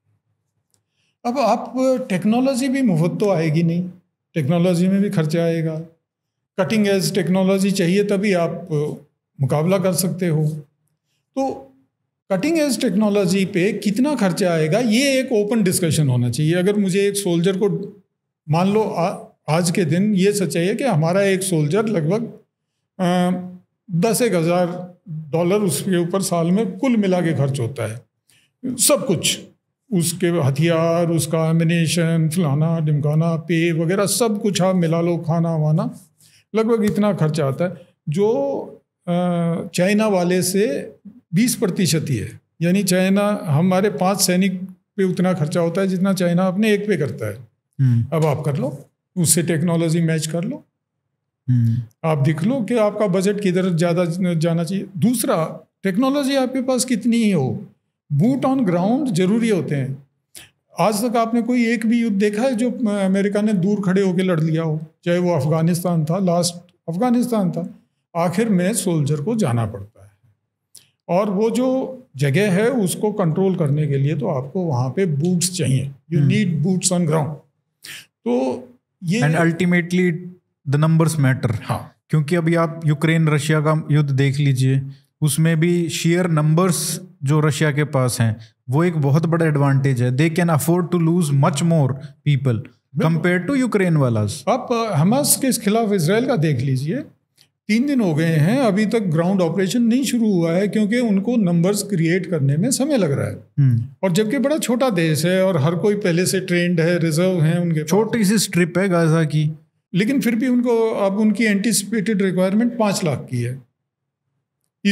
अब आप टेक्नोलॉजी भी मुफ्त तो आएगी नहीं टेक्नोलॉजी में भी खर्चा आएगा कटिंग एज टेक्नोलॉजी चाहिए तभी आप मुकाबला कर सकते हो तो कटिंग एज टेक्नोलॉजी पे कितना खर्चा आएगा ये एक ओपन डिस्कशन होना चाहिए अगर मुझे एक सोल्जर को मान लो आ, आज के दिन ये सच्चाई है कि हमारा एक सोल्जर लगभग दस एक हज़ार डॉलर उसके ऊपर साल में कुल मिला के खर्च होता है सब कुछ उसके हथियार उसका एमिनेशन फलाना डिमकाना पे वगैरह सब कुछ आप मिला लो खाना वाना लगभग इतना खर्चा आता है जो चाइना वाले से बीस प्रतिशत ही है यानी चाइना हमारे पांच सैनिक पे उतना खर्चा होता है जितना चाइना अपने एक पे करता है हम्म। अब आप कर लो उससे टेक्नोलॉजी मैच कर लो हम्म। आप दिख लो कि आपका बजट किधर ज़्यादा जाना चाहिए दूसरा टेक्नोलॉजी आपके पास कितनी ही हो बूट ऑन ग्राउंड जरूरी होते हैं आज तक आपने कोई एक भी युद्ध देखा है जो अमेरिका ने दूर खड़े होकर लड़ लिया हो चाहे वो अफगानिस्तान था लास्ट अफगानिस्तान था आखिर में सोल्जर को जाना पड़ता और वो जो जगह है उसको कंट्रोल करने के लिए तो आपको वहाँ पे बूट्स चाहिए you need boots on ground तो ये and ultimately the numbers matter हाँ क्योंकि अभी आप यूक्रेन रशिया का युद्ध देख लीजिए उसमें भी शेयर नंबर्स जो रशिया के पास हैं वो एक बहुत बड़ा एडवांटेज है they can afford to lose much more people compare to Ukraine वाला आप हमास के खिलाफ इसराइल का देख लीजिए तीन दिन हो गए हैं अभी तक ग्राउंड ऑपरेशन नहीं शुरू हुआ है क्योंकि उनको नंबर्स क्रिएट करने में समय लग रहा है हम्म। और जबकि बड़ा छोटा देश है और हर कोई पहले से ट्रेंड है रिजर्व है उनके छोटी सी स्ट्रिप है गाजा की लेकिन फिर भी उनको अब उनकी एंटिसिपेटेड रिक्वायरमेंट पाँच लाख की है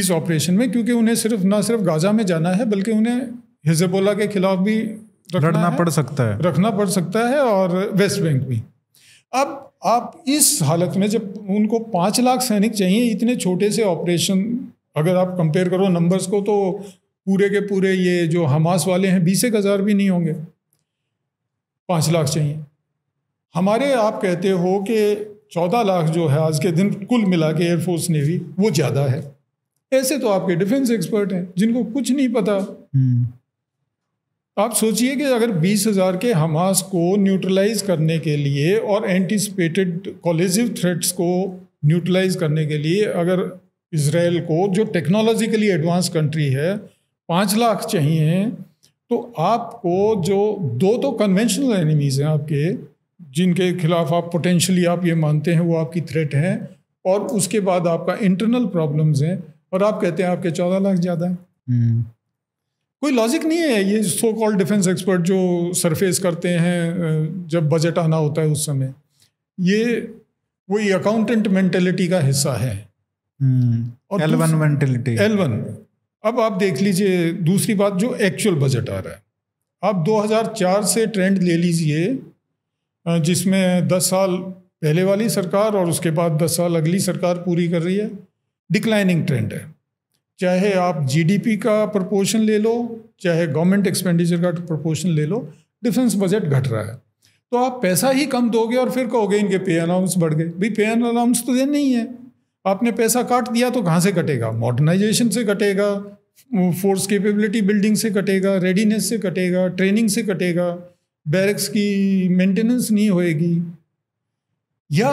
इस ऑपरेशन में क्योंकि उन्हें सिर्फ ना सिर्फ गाजा में जाना है बल्कि उन्हें हिजबोला के खिलाफ भी रखना पड़ सकता है रखना पड़ सकता है और वेस्ट बैंक भी अब आप इस हालत में जब उनको पाँच लाख सैनिक चाहिए इतने छोटे से ऑपरेशन अगर आप कंपेयर करो नंबर्स को तो पूरे के पूरे ये जो हमास वाले हैं बीस एक हज़ार भी नहीं होंगे पाँच लाख चाहिए हमारे आप कहते हो कि चौदह लाख जो है आज के दिन कुल मिला के एयरफोर्स नेवी वो ज़्यादा है ऐसे तो आपके डिफेंस एक्सपर्ट हैं जिनको कुछ नहीं पता हम्म। आप सोचिए कि अगर बीस हज़ार के हमास को न्यूट्रलाइज करने के लिए और एंटिसपेटेड कॉलेजिव थ्रेट्स को न्यूट्रलाइज करने के लिए अगर इसराइल को जो टेक्नोलॉजिकली एडवांस कंट्री है पाँच लाख चाहिए तो आपको जो दो तो कन्वेंशनल एनिमीज़ हैं आपके जिनके खिलाफ आप पोटेंशली आप ये मानते हैं वो आपकी थ्रेट हैं और उसके बाद आपका इंटरनल प्रॉब्लम्स हैं और आप कहते हैं आपके चौदह लाख ज़्यादा हैं हम्म। कोई लॉजिक नहीं है ये सो कॉल डिफेंस एक्सपर्ट जो सरफेस करते हैं जब बजट आना होता है उस समय ये वही अकाउंटेंट मेंटेलिटी का हिस्सा है हम्म, और L one mentality L one अब आप देख लीजिए दूसरी बात जो एक्चुअल बजट आ रहा है आप 2004 से ट्रेंड ले लीजिए जिसमें 10 साल पहले वाली सरकार और उसके बाद 10 साल अगली सरकार पूरी कर रही है डिक्लाइनिंग ट्रेंड है चाहे आप जीडीपी का प्रपोर्शन ले लो चाहे गवर्नमेंट एक्सपेंडिचर का प्रपोर्शन ले लो डिफेंस बजट घट रहा है तो आप पैसा ही कम दोगे और फिर कहोगे इनके पे अलाउंस बढ़ गए भाई पे अलाउंस तो ये नहीं है आपने पैसा काट दिया तो कहाँ से कटेगा मॉडर्नाइजेशन से कटेगा फोर्स कैपेबिलिटी बिल्डिंग से कटेगा रेडीनेस से कटेगा ट्रेनिंग से कटेगा बैरक्स की मेंटेनेंस नहीं होएगी या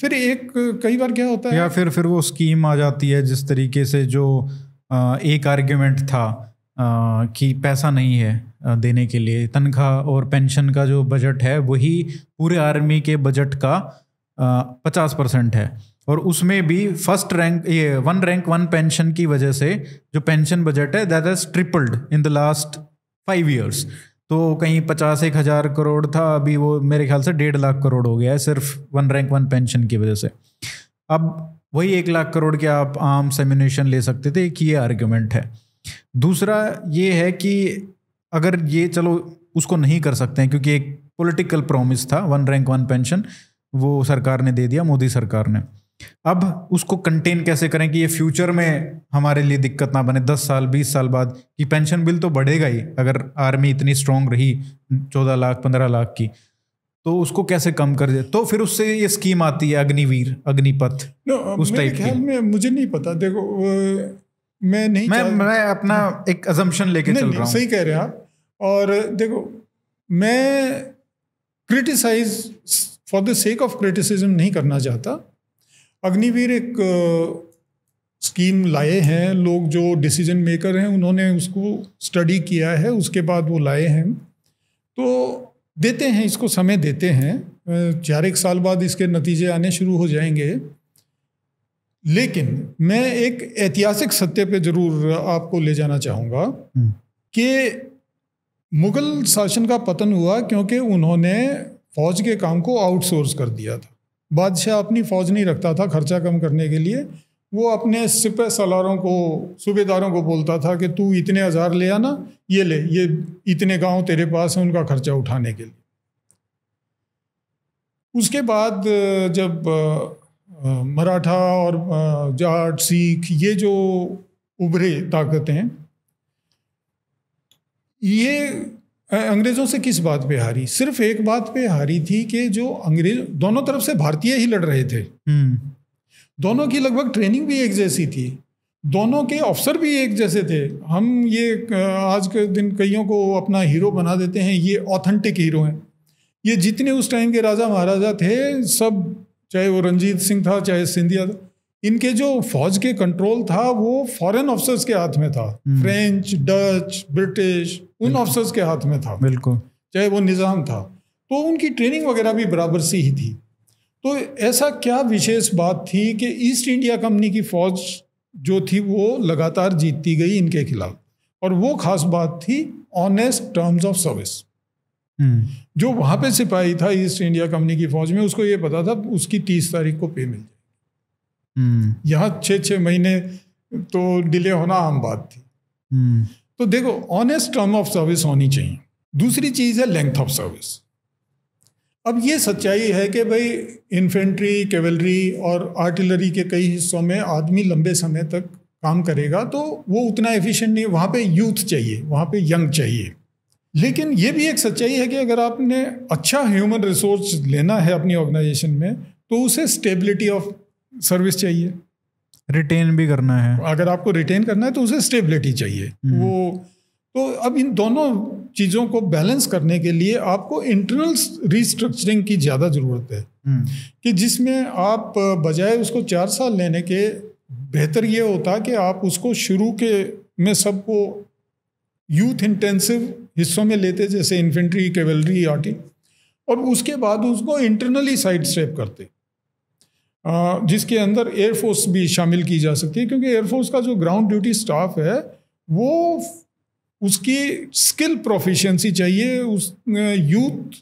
फिर एक कई बार क्या होता है या फिर फिर वो स्कीम आ जाती है जिस तरीके से जो एक आर्ग्यूमेंट था कि पैसा नहीं है देने के लिए तनख्वाह और पेंशन का जो बजट है वही पूरे आर्मी के बजट का पचास परसेंट है और उसमें भी फर्स्ट रैंक ये वन रैंक वन पेंशन की वजह से जो पेंशन बजट है that is tripled in the last five years तो कहीं पचास एक हज़ार करोड़ था अभी वो मेरे ख्याल से डेढ़ लाख करोड़ हो गया है सिर्फ वन रैंक वन पेंशन की वजह से अब वही एक लाख करोड़ के आप आम सेम्यूनेशन ले सकते थे कि ये आर्ग्यूमेंट है दूसरा ये है कि अगर ये चलो उसको नहीं कर सकते हैं क्योंकि एक पॉलिटिकल प्रॉमिस था वन रैंक वन पेंशन वो सरकार ने दे दिया मोदी सरकार ने अब उसको कंटेन कैसे करें कि ये फ्यूचर में हमारे लिए दिक्कत ना बने दस साल बीस साल बाद कि पेंशन बिल तो बढ़ेगा ही अगर आर्मी इतनी स्ट्रांग रही चौदह लाख पंद्रह लाख की तो उसको कैसे कम कर दे तो फिर उससे ये स्कीम आती है अग्निवीर अग्निपथ no, उस टाइप की में मुझे नहीं पता देखो मैं नहीं मैं मैं अपना एक अजम्पन लेके चल रहा हूँ सही कह रहे हैं आप और देखो मैं criticise for the sake of criticism नहीं करना चाहता अग्निवीर एक स्कीम लाए हैं लोग जो डिसीजन मेकर हैं उन्होंने उसको स्टडी किया है उसके बाद वो लाए हैं तो देते हैं इसको समय देते हैं चार एक साल बाद इसके नतीजे आने शुरू हो जाएंगे लेकिन मैं एक ऐतिहासिक सत्य पे जरूर आपको ले जाना चाहूँगा हम्म। कि मुगल शासन का पतन हुआ क्योंकि उन्होंने फौज के काम को आउटसोर्स कर दिया था बादशाह अपनी फौज नहीं रखता था खर्चा कम करने के लिए वो अपने सिपह सलारों को सूबेदारों को बोलता था कि तू इतने हज़ार ले आना ये ले ये इतने गांव तेरे पास हैं उनका खर्चा उठाने के लिए उसके बाद जब मराठा और जाट सिख ये जो उभरे ताकतें ये अंग्रेज़ों से किस बात पे हारी सिर्फ एक बात पे हारी थी कि जो अंग्रेज दोनों तरफ से भारतीय ही लड़ रहे थे हम्म। दोनों की लगभग ट्रेनिंग भी एक जैसी थी दोनों के अफसर भी एक जैसे थे हम ये आज के दिन कईयों को अपना हीरो बना देते हैं ये ऑथेंटिक हीरो हैं ये जितने उस टाइम के राजा महाराजा थे सब चाहे वो रंजीत सिंह था चाहे सिंधिया था इनके जो फौज के कंट्रोल था वो फॉरेन ऑफिसर्स के हाथ में था फ्रेंच डच ब्रिटिश उन ऑफिसर्स के हाथ में था बिल्कुल चाहे वो निज़ाम था तो उनकी ट्रेनिंग वगैरह भी बराबर सी ही थी तो ऐसा क्या विशेष बात थी कि ईस्ट इंडिया कंपनी की फौज जो थी वो लगातार जीतती गई इनके खिलाफ और वो खास बात थी ऑनेस्ट टर्म्स ऑफ सर्विस जो वहां पे सिपाही था ईस्ट इंडिया कंपनी की फौज में उसको ये पता था उसकी तीस तारीख को पे मिल जाएगी हम्म। यहाँ छः छः महीने तो डिले होना आम बात थी हम्म। तो देखो ऑनेस्ट टर्म ऑफ सर्विस होनी चाहिए दूसरी चीज़ है लेंथ ऑफ सर्विस अब ये सच्चाई है कि भाई इन्फेंट्री कैवलरी और आर्टिलरी के कई हिस्सों में आदमी लंबे समय तक काम करेगा तो वो उतना एफिशिएंट नहीं वहाँ पे यूथ चाहिए वहाँ पे यंग चाहिए लेकिन ये भी एक सच्चाई है कि अगर आपने अच्छा ह्यूमन रिसोर्स लेना है अपनी ऑर्गेनाइजेशन में तो उसे स्टेबिलिटी ऑफ सर्विस चाहिए रिटेन भी करना है अगर आपको रिटेन करना है तो उसे स्टेबिलिटी चाहिए हम्म। वो तो अब इन दोनों चीज़ों को बैलेंस करने के लिए आपको इंटरनल रिस्ट्रक्चरिंग की ज़्यादा ज़रूरत है हम्म। कि जिसमें आप बजाय उसको चार साल लेने के बेहतर ये होता कि आप उसको शुरू के में सबको यूथ इंटेंसिव हिस्सों में लेते जैसे इन्फेंट्री कैवलरी आर्टी और उसके बाद उसको इंटरनली साइड स्टेप करते जिसके अंदर एयरफोर्स भी शामिल की जा सकती है क्योंकि एयरफोर्स का जो ग्राउंड ड्यूटी स्टाफ है वो उसकी स्किल प्रोफिशेंसी चाहिए उस यूथ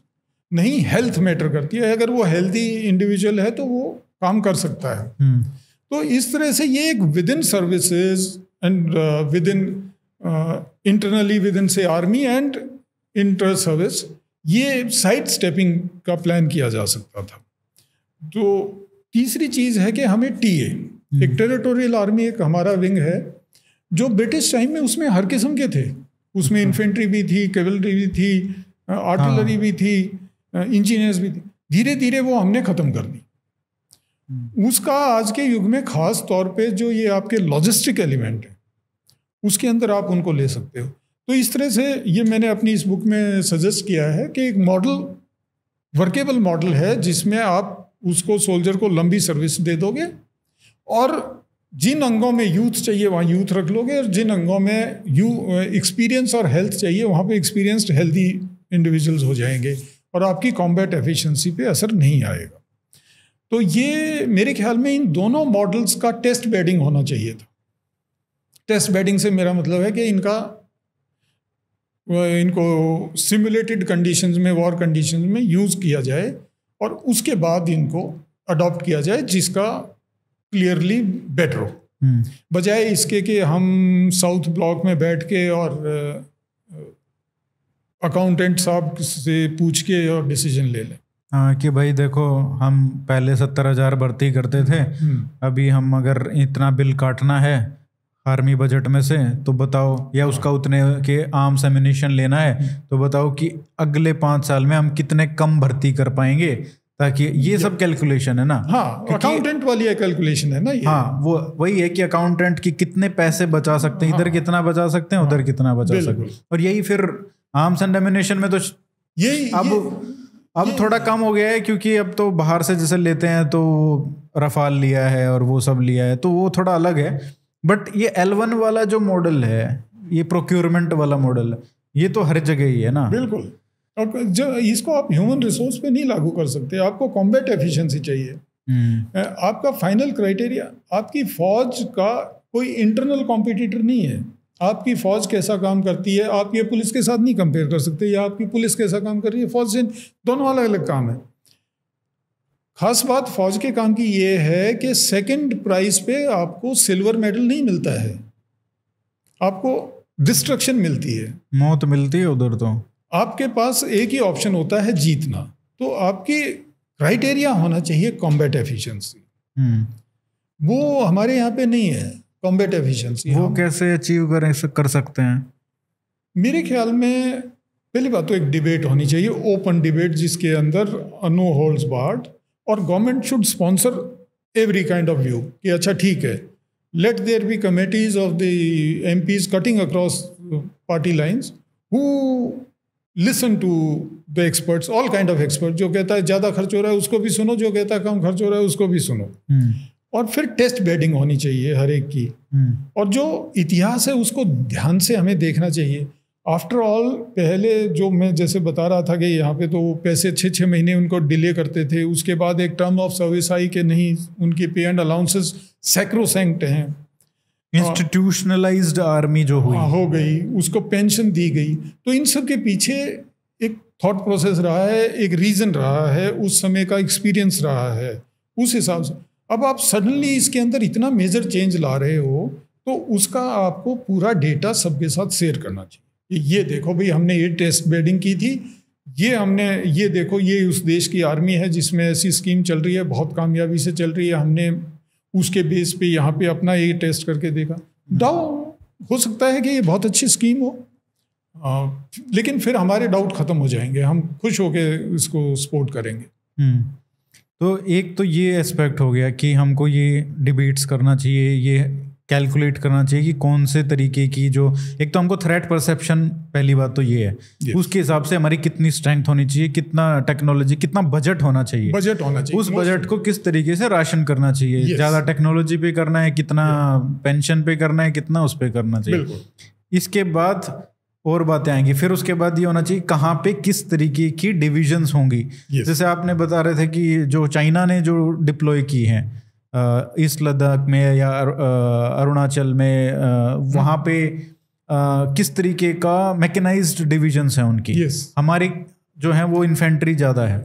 नहीं हेल्थ मैटर करती है अगर वो हेल्दी इंडिविजुअल है तो वो काम कर सकता है हम्म। तो इस तरह से ये एक within services and within internally within से आर्मी एंड इंटर सर्विस ये साइड स्टेपिंग का प्लान किया जा सकता था तो तीसरी चीज़ है कि हमें टी ए हम्म। एक टेरिटोरियल आर्मी एक हमारा विंग है जो ब्रिटिश टाइम में उसमें हर किस्म के थे उसमें इन्फेंट्री अच्छा। भी थी केवलरी भी थी आर्टिलरी हाँ। भी थी इंजीनियर्स भी थी धीरे धीरे वो हमने ख़त्म कर दी हम्म। उसका आज के युग में खास तौर पे जो ये आपके लॉजिस्टिक एलिमेंट है उसके अंदर आप उनको ले सकते हो तो इस तरह से ये मैंने अपनी इस बुक में सजेस्ट किया है कि एक मॉडल वर्केबल मॉडल है जिसमें आप उसको सोल्जर को लंबी सर्विस दे दोगे और जिन अंगों में यूथ चाहिए वहाँ यूथ रख लोगे और जिन अंगों में यू एक्सपीरियंस uh, और हेल्थ चाहिए वहाँ पे एक्सपीरियंस्ड हेल्दी इंडिविजुअल्स हो जाएंगे और आपकी कॉम्बैट एफिशिएंसी पे असर नहीं आएगा तो ये मेरे ख्याल में इन दोनों मॉडल्स का टेस्ट बेडिंग होना चाहिए था टेस्ट बेडिंग से मेरा मतलब है कि इनका uh, इनको सिमुलेटेड कंडीशंस में वॉर कंडीशंस में यूज़ किया जाए और उसके बाद इनको अडॉप्ट किया जाए जिसका क्लियरली बेटर हो हम्म। बजाय इसके कि हम साउथ ब्लॉक में बैठ के और अकाउंटेंट साहब से पूछ के और डिसीजन ले लें हाँ कि भाई देखो हम पहले सत्तर हजार भर्ती करते थे हम्म। अभी हम अगर इतना बिल काटना है आर्मी बजट में से तो बताओ या उसका उतने के आर्म्स एम्यूनिशन लेना है तो बताओ कि अगले पाँच साल में हम कितने कम भर्ती कर पाएंगे ताकि ये सब कैलकुलेशन है ना हाँ अकाउंटेंट वाली कैलकुलेशन है ना ये हाँ वो वही है कि अकाउंटेंट की कितने पैसे बचा सकते हैं हाँ, इधर कितना बचा सकते हैं हाँ, उधर कितना बचा सकते हैं और यही फिर आर्म्स एंड में तो यही अब ये, अब ये, थोड़ा कम हो गया है क्योंकि अब तो बाहर से जैसे लेते हैं तो रफाल लिया है और वो सब लिया है तो वो थोड़ा अलग है बट ये एल वन वाला जो मॉडल है ये प्रोक्योरमेंट वाला मॉडल है ये तो हर जगह ही है ना बिल्कुल जो इसको आप ह्यूमन रिसोर्स पे नहीं लागू कर सकते आपको कॉम्बैट एफिशिएंसी चाहिए हम्म। आपका फाइनल क्राइटेरिया आपकी फौज का कोई इंटरनल कॉम्पिटिटर नहीं है आपकी फौज कैसा काम करती है आप ये पुलिस के साथ नहीं कंपेयर कर सकते या आपकी पुलिस कैसा काम कर रही है फौज से दोनों अलग अलग काम है खास बात फौज के काम की ये है कि सेकंड प्राइज पे आपको सिल्वर मेडल नहीं मिलता है आपको डिस्ट्रक्शन मिलती है मौत मिलती है उधर तो आपके पास एक ही ऑप्शन होता है जीतना तो आपकी क्राइटेरिया होना चाहिए कॉम्बैट हम्म। एफिशिएंसी वो हमारे यहाँ पे नहीं है कॉम्बैट एफिशिएंसी वो कैसे अचीव करें कर सकते हैं मेरे ख्याल में पहली बात तो एक डिबेट होनी चाहिए ओपन डिबेट जिसके अंदर अनु होल्ड्स बार्ड और government should sponsor every kind of view कि अच्छा ठीक है let there be committees of the MPs cutting across party lines who listen to the experts all kind of expert जो कहता है ज़्यादा खर्च हो रहा है उसको भी सुनो जो कहता है कम खर्च हो रहा है उसको भी सुनो hmm. और फिर टेस्ट बेडिंग होनी चाहिए हर एक की hmm. और जो इतिहास है उसको ध्यान से हमें देखना चाहिए आफ्टर ऑल पहले जो मैं जैसे बता रहा था कि यहाँ पे तो पैसे छः छः महीने उनको डिले करते थे उसके बाद एक टर्म ऑफ सर्विस आई कि नहीं उनकी पे एंड अलाउंसेस सैक्रोसेंक्ट हैं इंस्टीट्यूशनलाइज्ड आर्मी जो हुई हाँ, हो गई उसको पेंशन दी गई तो इन सब के पीछे एक थॉट प्रोसेस रहा है एक रीज़न रहा है उस समय का एक्सपीरियंस रहा है उस हिसाब से अब आप सडनली इसके अंदर इतना मेजर चेंज ला रहे हो तो उसका आपको पूरा डेटा सबके साथ शेयर करना चाहिए ये देखो भाई हमने ये टेस्ट बेडिंग की थी ये हमने ये देखो ये उस देश की आर्मी है जिसमें ऐसी स्कीम चल रही है बहुत कामयाबी से चल रही है हमने उसके बेस पे यहाँ पे अपना ये टेस्ट करके देखा डाउ हो सकता है कि ये बहुत अच्छी स्कीम हो आ, लेकिन फिर हमारे डाउट ख़त्म हो जाएंगे हम खुश होकर इसको सपोर्ट करेंगे हम्म, तो एक तो ये एस्पेक्ट हो गया कि हमको ये डिबेट्स करना चाहिए ये कैलकुलेट करना चाहिए कि कौन से तरीके की जो एक तो हमको थ्रेट परसेप्शन पहली बात तो ये है yes. उसके हिसाब से हमारी कितनी स्ट्रेंथ होनी चाहिए कितना टेक्नोलॉजी कितना बजट होना चाहिए बजट होना चाहिए उस बजट को किस तरीके से राशन करना चाहिए yes. ज्यादा टेक्नोलॉजी पे करना है कितना पेंशन पे करना है कितना उस पर करना चाहिए इसके बाद और बातें आएंगी फिर उसके बाद ये होना चाहिए कहाँ पे किस तरीके की डिविजन्स होंगी जैसे आपने बता रहे थे कि जो चाइना ने जो डिप्लॉय की है ईस्ट लद्दाख में या अरुणाचल में वहाँ पे किस तरीके का मैकेनाइज्ड डिविजन्स हैं उनकी yes. हमारे जो है वो इन्फेंट्री ज़्यादा है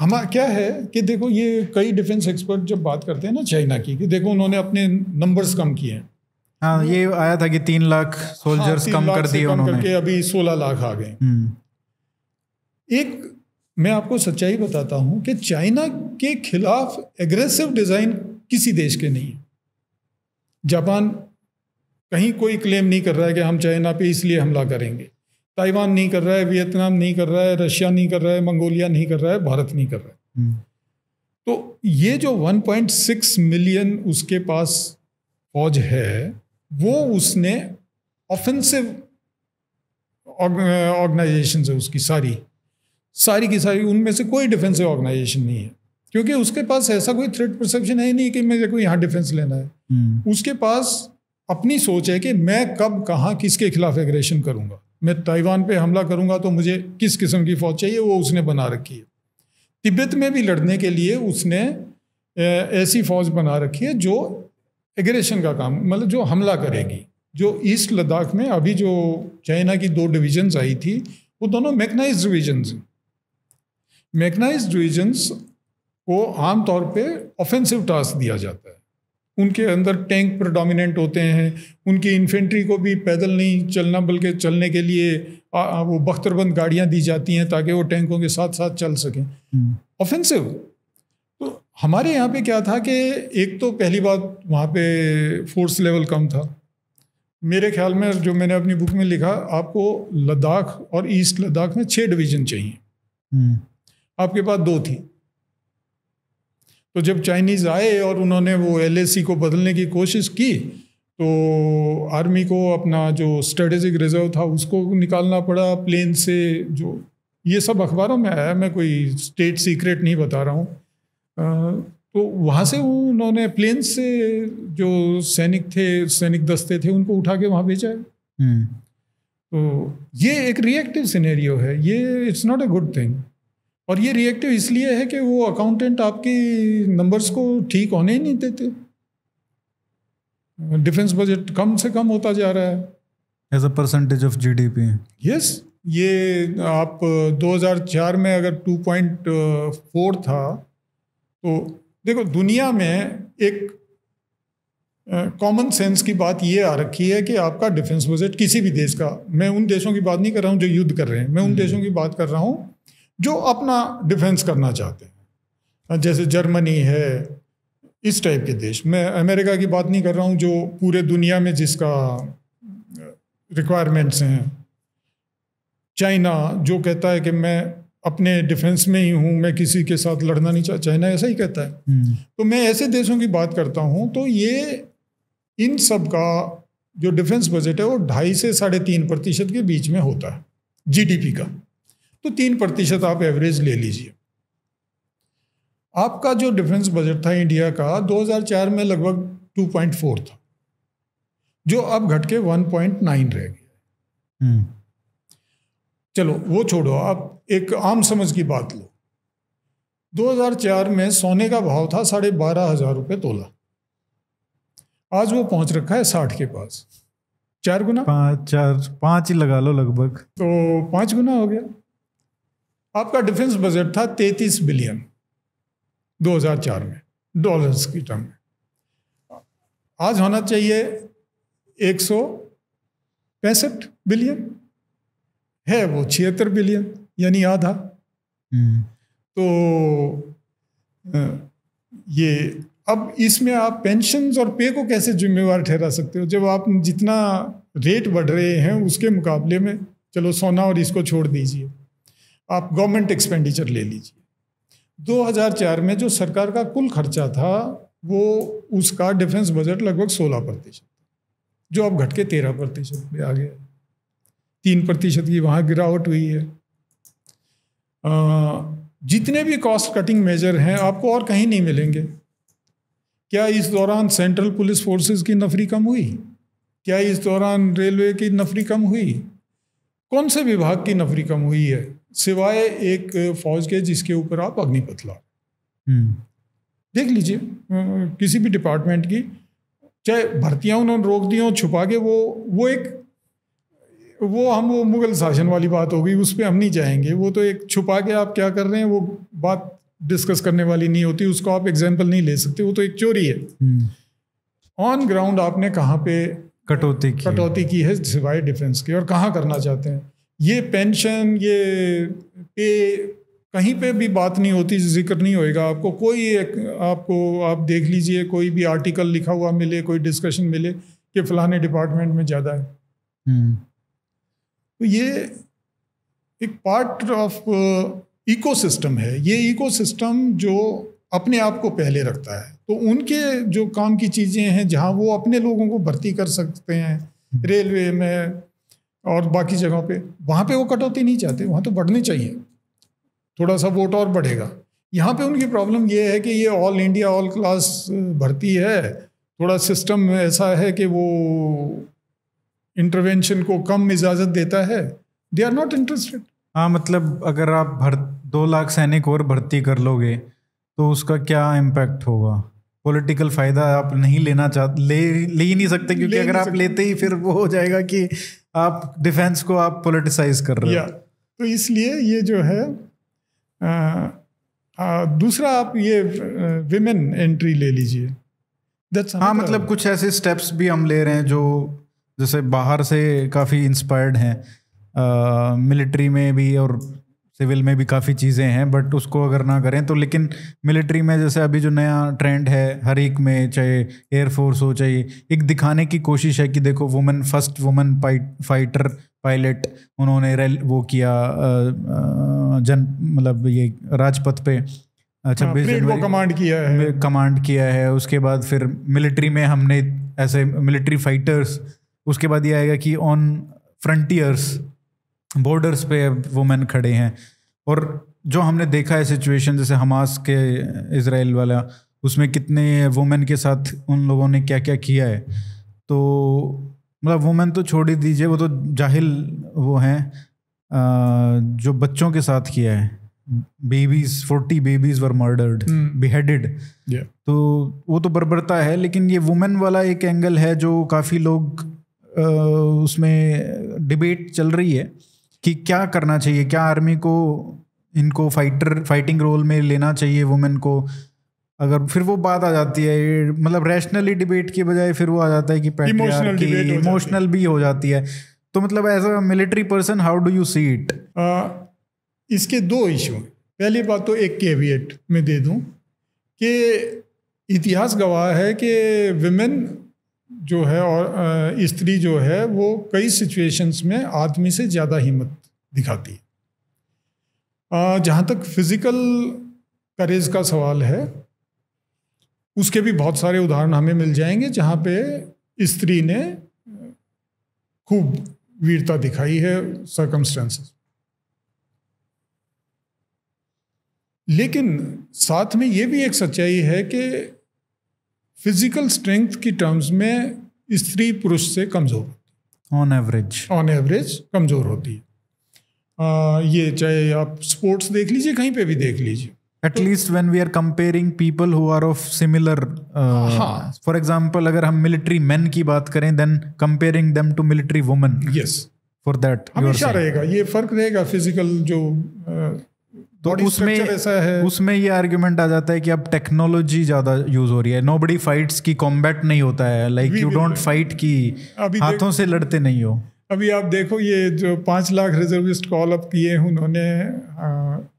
हमारा क्या है कि देखो ये कई डिफेंस एक्सपर्ट जब बात करते हैं ना चाइना की कि देखो उन्होंने अपने नंबर्स कम किए हैं हाँ ये आया था कि तीन लाख सोल्जर्स हाँ, कम कर दिए उन्होंने करके अभी सोलह लाख आ गए हम्म। एक मैं आपको सच्चाई बताता हूँ कि चाइना के खिलाफ एग्रेसिव डिज़ाइन किसी देश के नहीं जापान कहीं कोई क्लेम नहीं कर रहा है कि हम चाइना पे इसलिए हमला करेंगे ताइवान नहीं कर रहा है वियतनाम नहीं कर रहा है रशिया नहीं कर रहा है मंगोलिया नहीं कर रहा है भारत नहीं कर रहा है हम्म। तो ये जो 1.6 मिलियन उसके पास फौज है वो उसने ऑफेंसिव ऑर्गेनाइजेशन है उसकी सारी सारी की सारी उनमें से कोई डिफेंसिव ऑर्गेनाइजेशन नहीं है क्योंकि उसके पास ऐसा कोई थ्रेट परसेप्शन है नहीं कि मेरे को यहाँ डिफेंस लेना है हम्म। उसके पास अपनी सोच है कि मैं कब कहाँ किसके खिलाफ एग्रेशन करूँगा मैं ताइवान पे हमला करूँगा तो मुझे किस किस्म की फ़ौज चाहिए वो उसने बना रखी है तिब्बत में भी लड़ने के लिए उसने ऐसी फ़ौज बना रखी है जो एग्रेशन का काम मतलब जो हमला करेगी जो ईस्ट लद्दाख में अभी जो चाइना की दो डिवीजन्स आई थी वो दोनों मैकनाइज डिवीजन्स हैं मैकनाइज डिवीजन्स को तौर पे ऑफेंसिव टास्क दिया जाता है उनके अंदर टैंक प्रोडोमिनेंट होते हैं उनकी इन्फेंट्री को भी पैदल नहीं चलना बल्कि चलने के लिए आ, वो बख्तरबंद गाड़ियाँ दी जाती हैं ताकि वो टैंकों के साथ साथ चल सकें ऑफेंसिव हम्म। तो हमारे यहाँ पे क्या था कि एक तो पहली बात वहाँ पे फोर्स लेवल कम था मेरे ख्याल में जो मैंने अपनी बुक में लिखा आपको लद्दाख और ईस्ट लद्दाख में छः डिवीज़न चाहिए हम्म। आपके पास दो थी तो जब चाइनीज़ आए और उन्होंने वो एल को बदलने की कोशिश की तो आर्मी को अपना जो स्ट्रेटेजिक रिजर्व था उसको निकालना पड़ा प्लेन से जो ये सब अखबारों में आया मैं कोई स्टेट सीक्रेट नहीं बता रहा हूँ तो वहाँ से वो उन्होंने प्लेन से जो सैनिक थे सैनिक दस्ते थे उनको उठा के वहाँ भेजा है हम्म। तो ये एक रिएक्टिव सिनेरियो है ये it's not a good thing और ये रिएक्टिव इसलिए है कि वो अकाउंटेंट आपकी नंबर्स को ठीक होने ही नहीं देते डिफेंस बजट कम से कम होता जा रहा है as a percentage of GDP yes ये आप 2004 में अगर 2.4 था तो देखो दुनिया में एक कॉमन सेंस की बात ये आ रखी है कि आपका डिफेंस बजट किसी भी देश का मैं उन देशों की बात नहीं कर रहा हूँ जो युद्ध कर रहे हैं मैं उन हम्म। देशों की बात कर रहा हूँ जो अपना डिफेंस करना चाहते हैं जैसे जर्मनी है इस टाइप के देश मैं अमेरिका की बात नहीं कर रहा हूँ जो पूरे दुनिया में जिसका रिक्वायरमेंट्स हैं चाइना जो कहता है कि मैं अपने डिफेंस में ही हूँ मैं किसी के साथ लड़ना नहीं चाह चाइना ऐसा ही कहता है हम्म। तो मैं ऐसे देशों की बात करता हूँ तो ये इन सब का जो डिफेंस बजट है वो ढाई से साढ़े तीन प्रतिशत के बीच में होता है जीडीपी का तो तीन प्रतिशत आप एवरेज ले लीजिए आपका जो डिफेंस बजट था इंडिया का 2004 में लगभग 2.4 था जो अब घट के 1.9 रह गया हम्म। चलो वो छोड़ो आप एक आम समझ की बात लो 2004 में सोने का भाव था साढ़े बारह हजार रुपये तोला आज वो पहुंच रखा है साठ के पास चार गुना पाँच चार पाँच ही लगा लो लगभग तो पाँच गुना हो गया आपका डिफेंस बजट था 33 बिलियन 2004 में डॉलर्स की टर्म में आज होना चाहिए एक पैंसठ बिलियन है वो छिहत्तर बिलियन यानी आधा हम्म। तो ये अब इसमें आप पेंशन और पे को कैसे जिम्मेवार ठहरा सकते हो जब आप जितना रेट बढ़ रहे हैं उसके मुकाबले में चलो सोना और इसको छोड़ दीजिए आप गवर्नमेंट एक्सपेंडिचर ले लीजिए 2004 में जो सरकार का कुल खर्चा था वो उसका डिफेंस बजट लगभग 16 प्रतिशत जो अब घट के तेरह प्रतिशत पे आ गया तीन प्रतिशत की वहाँ गिरावट हुई है आ, जितने भी कॉस्ट कटिंग मेजर हैं आपको और कहीं नहीं मिलेंगे क्या इस दौरान सेंट्रल पुलिस फोर्सेस की नफरी कम हुई क्या इस दौरान रेलवे की नफरी कम हुई कौन से विभाग की नफरी कम हुई है सिवाय एक फौज के जिसके ऊपर आप अग्निपथ लाओ हम्म। देख लीजिए किसी भी डिपार्टमेंट की चाहे भर्तियां उन्होंने रोक दी हों छुपा के वो वो एक वो हम वो मुगल शासन वाली बात होगी उस पर हम नहीं चाहेंगे वो तो एक छुपा के आप क्या कर रहे हैं वो बात डिस्कस करने वाली नहीं होती उसको आप एग्जाम्पल नहीं ले सकते वो तो एक चोरी है ऑन हम्म। ग्राउंड आपने कहाँ पे कटौती की कटौती की है सिवाय डिफेंस की और कहाँ करना चाहते हैं ये पेंशन ये पे कहीं पे भी बात नहीं होती जिक्र नहीं होएगा आपको कोई एक आपको आप देख लीजिए कोई भी आर्टिकल लिखा हुआ मिले कोई डिस्कशन मिले कि फलाने डिपार्टमेंट में ज़्यादा है हम्म। तो ये एक पार्ट ऑफ इकोसिस्टम है ये इकोसिस्टम जो अपने आप को पहले रखता है तो उनके जो काम की चीज़ें हैं जहाँ वो अपने लोगों को भर्ती कर सकते हैं हम्म। रेलवे में और बाकी जगहों पे वहाँ पे वो कटौती नहीं चाहते वहाँ तो बढ़ने चाहिए थोड़ा सा वोट और बढ़ेगा यहाँ पे उनकी प्रॉब्लम ये है कि ये ऑल इंडिया ऑल क्लास भर्ती है थोड़ा सिस्टम ऐसा है कि वो इंटरवेंशन को कम इजाज़त देता है दे आर नॉट इंटरेस्टेड हाँ मतलब अगर आप भर दो लाख सैनिक और भर्ती कर लोगे तो उसका क्या इम्पैक्ट होगा पॉलिटिकल फ़ायदा आप नहीं लेना चाह ले ले ही नहीं सकते क्योंकि अगर आप लेते ही फिर वो हो जाएगा कि आप डिफेंस को आप पोलिटिसाइज कर रहे हो तो इसलिए ये जो है आ, आ, दूसरा आप ये विमेन एंट्री ले लीजिए हाँ मतलब कुछ ऐसे स्टेप्स भी हम ले रहे हैं जो जैसे बाहर से काफ़ी इंस्पायर्ड हैं मिलिट्री में भी और सिविल में भी काफ़ी चीज़ें हैं बट उसको अगर ना करें तो लेकिन मिलिट्री में जैसे अभी जो नया ट्रेंड है हर एक में चाहे एयरफोर्स हो चाहे एक दिखाने की कोशिश है कि देखो women first women fighter pilot उन्होंने रेल वो किया जन मतलब ये राजपथ पे हाँ, छब्बीस जनवरी कमांड किया है कमांड किया है उसके बाद फिर मिलिट्री में हमने ऐसे मिलिट्री फाइटर्स उसके बाद ये आएगा कि ऑन फ्रंटियर्स बॉर्डर्स पे वुमेन खड़े हैं और जो हमने देखा है सिचुएशन जैसे हमास के इसराइल वाला उसमें कितने वुमेन के साथ उन लोगों ने क्या क्या किया है तो मतलब वुमेन तो छोड़ ही दीजिए वो तो जाहिल वो हैं जो बच्चों के साथ किया है babies forty babies were murdered beheaded तो वो तो बर्बरता है लेकिन ये वुमेन वाला एक एंगल है जो काफ़ी लोग आ, उसमें डिबेट चल रही है कि क्या करना चाहिए क्या आर्मी को इनको फाइटर फाइटिंग रोल में लेना चाहिए वुमेन को अगर फिर वो बात आ जाती है मतलब रैशनली डिबेट के बजाय फिर वो आ जाता है कि इमोशनल इमोशनल भी हो जाती है तो मतलब as a military person how do you see it इसके दो इशू पहली बात तो एक केविएट में दे दूं कि इतिहास गवाह है कि विमेन जो है और स्त्री जो है वो कई सिचुएशंस में आदमी से ज़्यादा हिम्मत दिखाती है जहाँ तक फिज़िकल करेज का सवाल है उसके भी बहुत सारे उदाहरण हमें मिल जाएंगे जहाँ पे स्त्री ने खूब वीरता दिखाई है सर्कमस्टेंसेस लेकिन साथ में ये भी एक सच्चाई है कि फिजिकल स्ट्रेंथ की टर्म्स में स्त्री पुरुष से कमज़ोर होती ऑन एवरेज ऑन एवरेज कमज़ोर होती है आ, ये चाहे आप स्पोर्ट्स देख लीजिए कहीं पे भी देख लीजिए at least when we are comparing people who are of similar for example अगर हम मिलिट्री मैन की बात करें then comparing them to military women yes for that हमेशा रहेगा ये फर्क रहेगा फिजिकल जो uh, तो उसमें है उसमें ये आर्ग्यूमेंट आ जाता है कि अब टेक्नोलॉजी ज्यादा यूज हो रही है नो बडी फाइट्स की कॉम्बैट नहीं होता है लाइक यू डोंट फाइट की हाथों से लड़ते नहीं हो अभी आप देखो ये जो पाँच लाख रिजर्विस्ट कॉल अप किए उन्होंने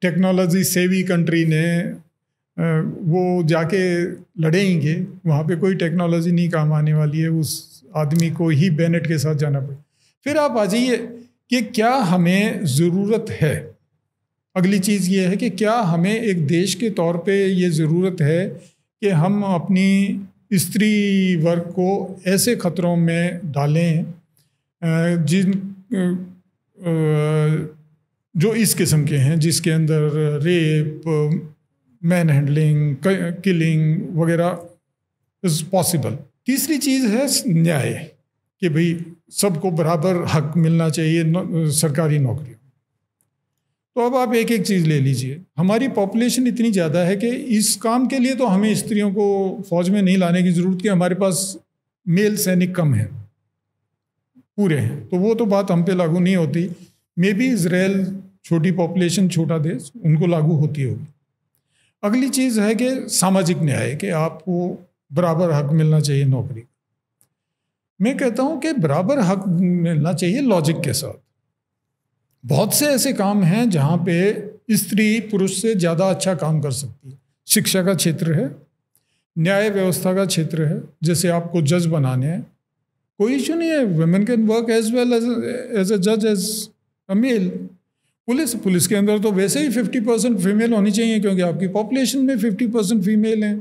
टेक्नोलॉजी सेवी कंट्री ने आ, वो जाके लड़ेंगे वहाँ पे कोई टेक्नोलॉजी नहीं काम आने वाली है उस आदमी को ही बेनेट के साथ जाना पड़े फिर आप आ जाइए कि क्या हमें ज़रूरत है अगली चीज़ ये है कि क्या हमें एक देश के तौर पे ये ज़रूरत है कि हम अपनी स्त्री वर्ग को ऐसे ख़तरों में डालें जिन जो इस किस्म के हैं जिसके अंदर रेप मैन हैंडलिंग किलिंग वगैरह इज़ पॉसिबल तीसरी चीज़ है न्याय कि भाई सबको बराबर हक मिलना चाहिए सरकारी नौकरी तो अब आप एक एक चीज़ ले लीजिए हमारी पॉपुलेशन इतनी ज़्यादा है कि इस काम के लिए तो हमें स्त्रियों को फौज में नहीं लाने की ज़रूरत की हमारे पास मेल सैनिक कम है पूरे हैं तो वो तो बात हम पे लागू नहीं होती मे बी इसराइल छोटी पॉपुलेशन छोटा देश उनको लागू होती होगी अगली चीज़ है कि सामाजिक न्याय कि आपको बराबर हक मिलना चाहिए नौकरी मैं कहता हूँ कि बराबर हक मिलना चाहिए लॉजिक के साथ बहुत से ऐसे काम हैं जहाँ पे स्त्री पुरुष से ज़्यादा अच्छा काम कर सकती है शिक्षा का क्षेत्र है न्याय व्यवस्था का क्षेत्र है जैसे आपको जज बनाने हैं कोई इशू नहीं है women can work as well as as a जज as a male police police के अंदर तो वैसे ही फिफ्टी परसेंट फीमेल होनी चाहिए क्योंकि आपकी पॉपुलेशन में फिफ्टी परसेंट फीमेल हैं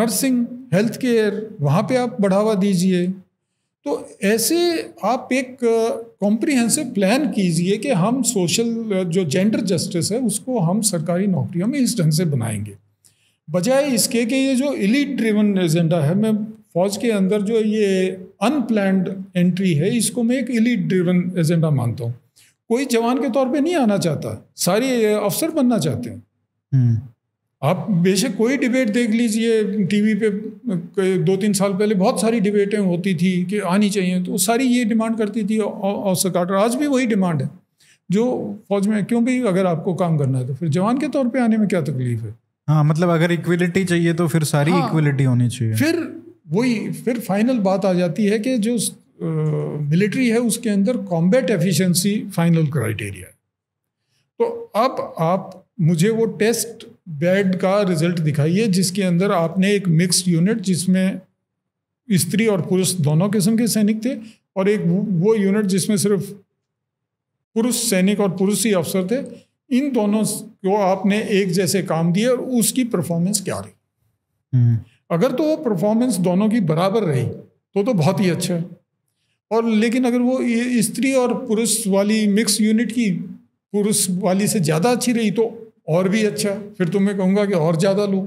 नर्सिंग हेल्थ केयर वहाँ पे आप बढ़ावा दीजिए तो ऐसे आप एक कॉम्प्रिहेंसिव प्लान कीजिए कि हम सोशल जो जेंडर जस्टिस है उसको हम सरकारी नौकरियों में इस ढंग से बनाएंगे बजाय इसके कि ये जो इलीट ड्रिवन एजेंडा है मैं फौज के अंदर जो ये अनप्लैंड एंट्री है इसको मैं एक इलीट ड्रिवन एजेंडा मानता हूँ कोई जवान के तौर पे नहीं आना चाहता सारे अफसर बनना चाहते हैं हम्म। आप बेशक कोई डिबेट देख लीजिए टीवी पे दो तीन साल पहले बहुत सारी डिबेटें होती थी कि आनी चाहिए तो सारी ये डिमांड करती थी और सरकार आज भी वही डिमांड है जो फौज में क्यों भी अगर आपको काम करना है तो फिर जवान के तौर पे आने में क्या तकलीफ है हाँ मतलब अगर इक्वलिटी चाहिए तो फिर सारी हाँ, इक्वलिटी होनी चाहिए फिर वही फिर फाइनल बात आ जाती है कि जो मिलिट्री है उसके अंदर कॉम्बैट एफिशिएंसी फाइनल क्राइटेरिया तो अब आप मुझे वो टेस्ट बेड का रिजल्ट दिखाइए जिसके अंदर आपने एक मिक्स्ड यूनिट जिसमें स्त्री और पुरुष दोनों किस्म के सैनिक थे और एक वो यूनिट जिसमें सिर्फ पुरुष सैनिक और पुरुष ही अफसर थे इन दोनों को आपने एक जैसे काम दिए और उसकी परफॉर्मेंस क्या रही हम्म। अगर तो वो परफॉर्मेंस दोनों की बराबर रही तो तो बहुत ही अच्छा है और लेकिन अगर वो स्त्री और पुरुष वाली मिक्स यूनिट की पुरुष वाली से ज़्यादा अच्छी रही तो और भी अच्छा फिर तो मैं कहूँगा कि और ज़्यादा लूँ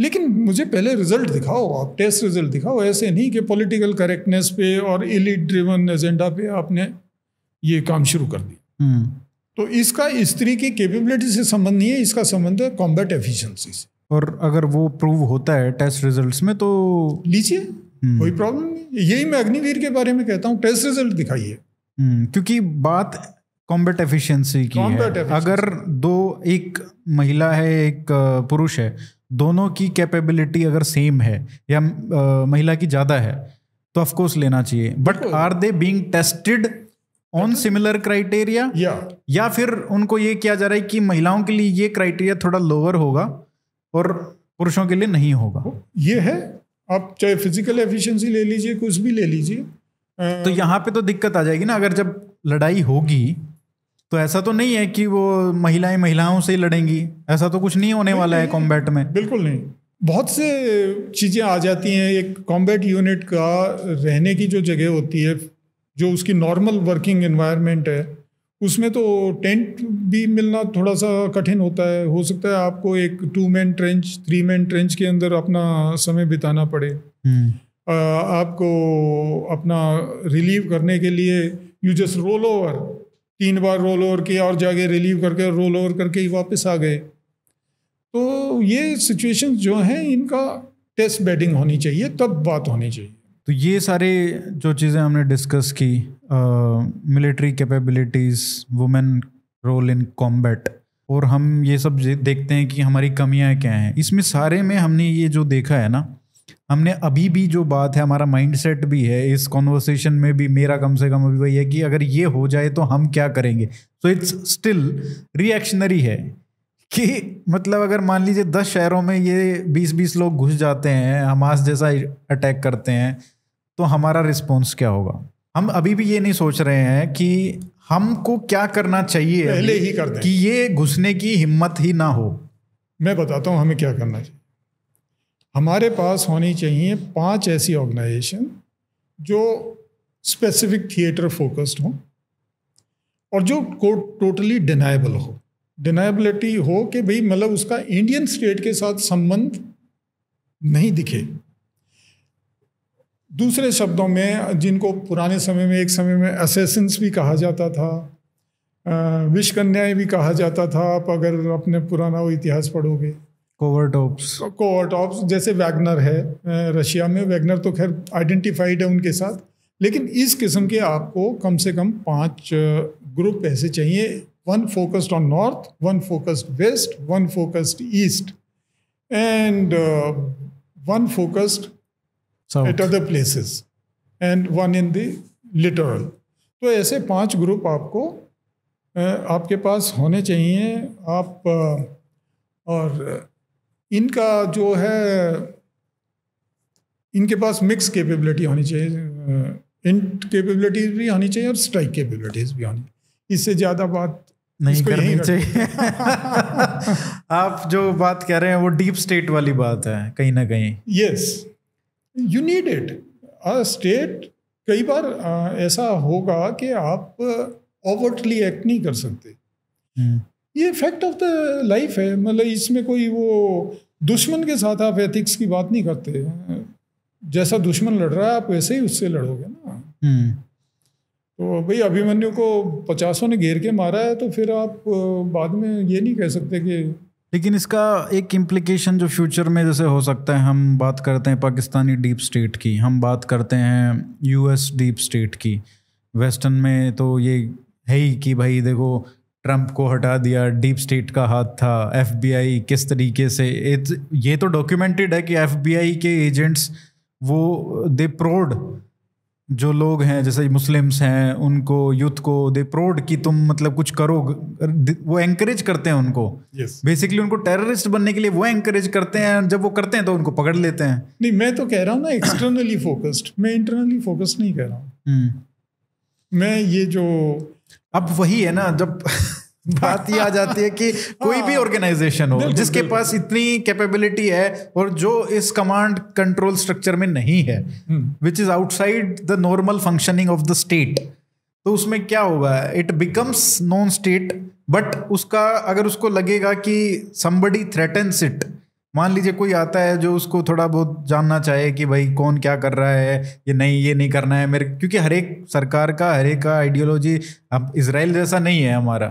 लेकिन मुझे पहले रिजल्ट दिखाओ आप टेस्ट रिजल्ट दिखाओ ऐसे नहीं कि पॉलिटिकल करेक्टनेस पे और इलिट ड्रिवन एजेंडा पे आपने ये काम शुरू कर दिया हम्म। तो इसका स्त्री की कैपेबिलिटी से संबंध नहीं है इसका संबंध है कॉम्बैट एफिशिएंसी से और अगर वो प्रूव होता है टेस्ट रिजल्ट्स में तो लीजिए हम्म। कोई प्रॉब्लम नहीं यही मैं अग्निवीर के बारे में कहता हूँ टेस्ट रिजल्ट दिखाइए हम्म, क्योंकि बात कॉम्बेट एफिशिएंसी की है अगर दो एक महिला है एक पुरुष है दोनों की कैपेबिलिटी अगर सेम है या महिला की ज़्यादा है तो ऑफकोर्स लेना चाहिए but are they being tested on similar criteria या फिर उनको ये किया जा रहा है कि महिलाओं के लिए ये क्राइटेरिया थोड़ा लोअर होगा और पुरुषों के लिए नहीं होगा ये है आप चाहे फिजिकल एफिशिएंसी ले लीजिए कुछ भी ले लीजिए तो यहाँ पे तो दिक्कत आ जाएगी ना अगर जब लड़ाई होगी तो ऐसा तो नहीं है कि वो महिलाएं महिलाओं से ही लड़ेंगी ऐसा तो कुछ नहीं होने नहीं, वाला नहीं, है कॉम्बैट में बिल्कुल नहीं बहुत से चीज़ें आ जाती हैं एक कॉम्बैट यूनिट का रहने की जो जगह होती है जो उसकी नॉर्मल वर्किंग इन्वायरमेंट है उसमें तो टेंट भी मिलना थोड़ा सा कठिन होता है हो सकता है आपको एक two man trench three man trench के अंदर अपना समय बिताना पड़े हम्म। आपको अपना रिलीव करने के लिए यू जस्ट रोल ओवर तीन बार रोल ओवर किया और जाके रिलीव करके रोल ओवर करके ही वापस आ गए तो ये सिचुएशन जो हैं इनका टेस्ट बैटिंग होनी चाहिए तब बात होनी चाहिए तो ये सारे जो चीज़ें हमने डिस्कस की military capabilities women role in combat और हम ये सब देखते हैं कि हमारी कमियाँ क्या हैं इसमें सारे में हमने ये जो देखा है ना हमने अभी भी जो बात है हमारा माइंडसेट भी है इस कॉन्वर्सेशन में भी मेरा कम से कम अभी वही है कि अगर ये हो जाए तो हम क्या करेंगे सो इट्स स्टिल रिएक्शनरी है कि मतलब अगर मान लीजिए दस शहरों में ये बीस बीस लोग घुस जाते हैं हमास जैसा अटैक करते हैं तो हमारा रिस्पॉन्स क्या होगा हम अभी भी ये नहीं सोच रहे हैं कि हमको क्या करना चाहिए पहले ही कर दें कि ये घुसने की हिम्मत ही ना हो मैं बताता हूँ हमें क्या करना चाहिए हमारे पास होनी चाहिए पांच ऐसी ऑर्गेनाइजेशन जो स्पेसिफिक थिएटर फोकस्ड हों और जो को टोटली डिनाइबल हो डिनाइबिलिटी हो कि भाई मतलब उसका इंडियन स्टेट के साथ संबंध नहीं दिखे दूसरे शब्दों में जिनको पुराने समय में एक समय में असेसेंस भी कहा जाता था विषकन्याएं भी कहा जाता था आप अगर अपने पुराना वो इतिहास पढ़ोगे कोवरटॉप्स कोवरटॉप्स जैसे वैगनर है रशिया में वैगनर तो खैर आइडेंटिफाइड है उनके साथ लेकिन इस किस्म के आपको कम से कम पांच ग्रुप ऐसे चाहिए one focused on north one focused west one focused east and one focused at other places and one in the literal तो ऐसे पांच ग्रुप आपको आपके पास होने चाहिए आप और इनका जो है इनके पास मिक्स कैपेबिलिटी होनी चाहिए इंट कैपेबिलिटीज भी होनी चाहिए और स्ट्राइक कैपेबिलिटीज भी होनी चाहिए इससे ज़्यादा बात नहीं करनी चाहिए *laughs* आप जो बात कह रहे हैं वो डीप स्टेट वाली बात है कहीं ना कहीं yes you need it state कई बार ऐसा होगा कि आप ओवरटली एक्ट नहीं कर सकते हम्म। ये फैक्ट ऑफ द लाइफ है मतलब इसमें कोई वो दुश्मन के साथ आप एथिक्स की बात नहीं करते जैसा दुश्मन लड़ रहा है आप वैसे ही उससे लड़ोगे ना हम्म। तो भाई अभिमन्यु को पचासों ने घेर के मारा है तो फिर आप बाद में ये नहीं कह सकते कि लेकिन इसका एक इम्प्लीकेशन जो फ्यूचर में जैसे हो सकता है हम बात करते हैं पाकिस्तानी डीप स्टेट की हम बात करते हैं यूएस डीप स्टेट की वेस्टर्न में तो ये है ही कि भाई देखो ट्रंप को हटा दिया डीप स्टेट का हाथ था एफ किस तरीके से ये तो डॉक्यूमेंटेड है कि एफ के एजेंट्स वो दे प्रोड जो लोग हैं जैसे मुस्लिम्स हैं उनको यूथ को दे प्रोड कि तुम मतलब कुछ करो वो एंकरेज करते हैं उनको बेसिकली yes. उनको टेररिस्ट बनने के लिए वो एंकरेज करते हैं जब वो करते हैं तो उनको पकड़ लेते हैं नहीं मैं तो कह रहा हूँ ना एक्सटर्नली फोकस्ड मैं इंटरनली फोकस्ड नहीं कह रहा हूँ हम्म। मैं ये जो अब वही है ना जब *laughs* बात ये आ जाती है कि कोई भी ऑर्गेनाइजेशन हाँ। हो जिसके पास इतनी कैपेबिलिटी है और जो इस कमांड कंट्रोल स्ट्रक्चर में नहीं है which is outside the normal functioning of the state तो उसमें क्या होगा it becomes non state but उसका अगर उसको लगेगा कि समबडी थ्रेटन्स इट मान लीजिए कोई आता है जो उसको थोड़ा बहुत जानना चाहे कि भाई कौन क्या कर रहा है ये नहीं ये नहीं करना है मेरे क्योंकि हर एक सरकार का हर एक का आइडियोलॉजी अब इसराइल जैसा नहीं है हमारा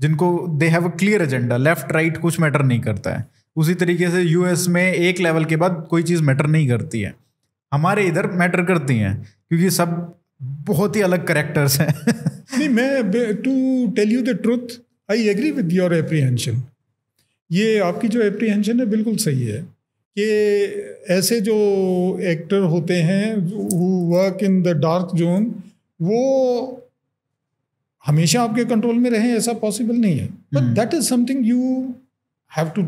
जिनको they have a clear agenda left right कुछ मैटर नहीं करता है उसी तरीके से यूएस में एक लेवल के बाद कोई चीज़ मैटर नहीं करती है हमारे इधर मैटर करती हैं क्योंकि सब बहुत ही अलग करेक्टर्स हैं नहीं मैं to tell you the truth I agree with your apprehension ये आपकी जो एप्रीहेंशन है बिल्कुल सही है कि ऐसे जो एक्टर होते हैं who work in the dark zone वो हमेशा आपके कंट्रोल में रहें ऐसा पॉसिबल नहीं है but that is something you have to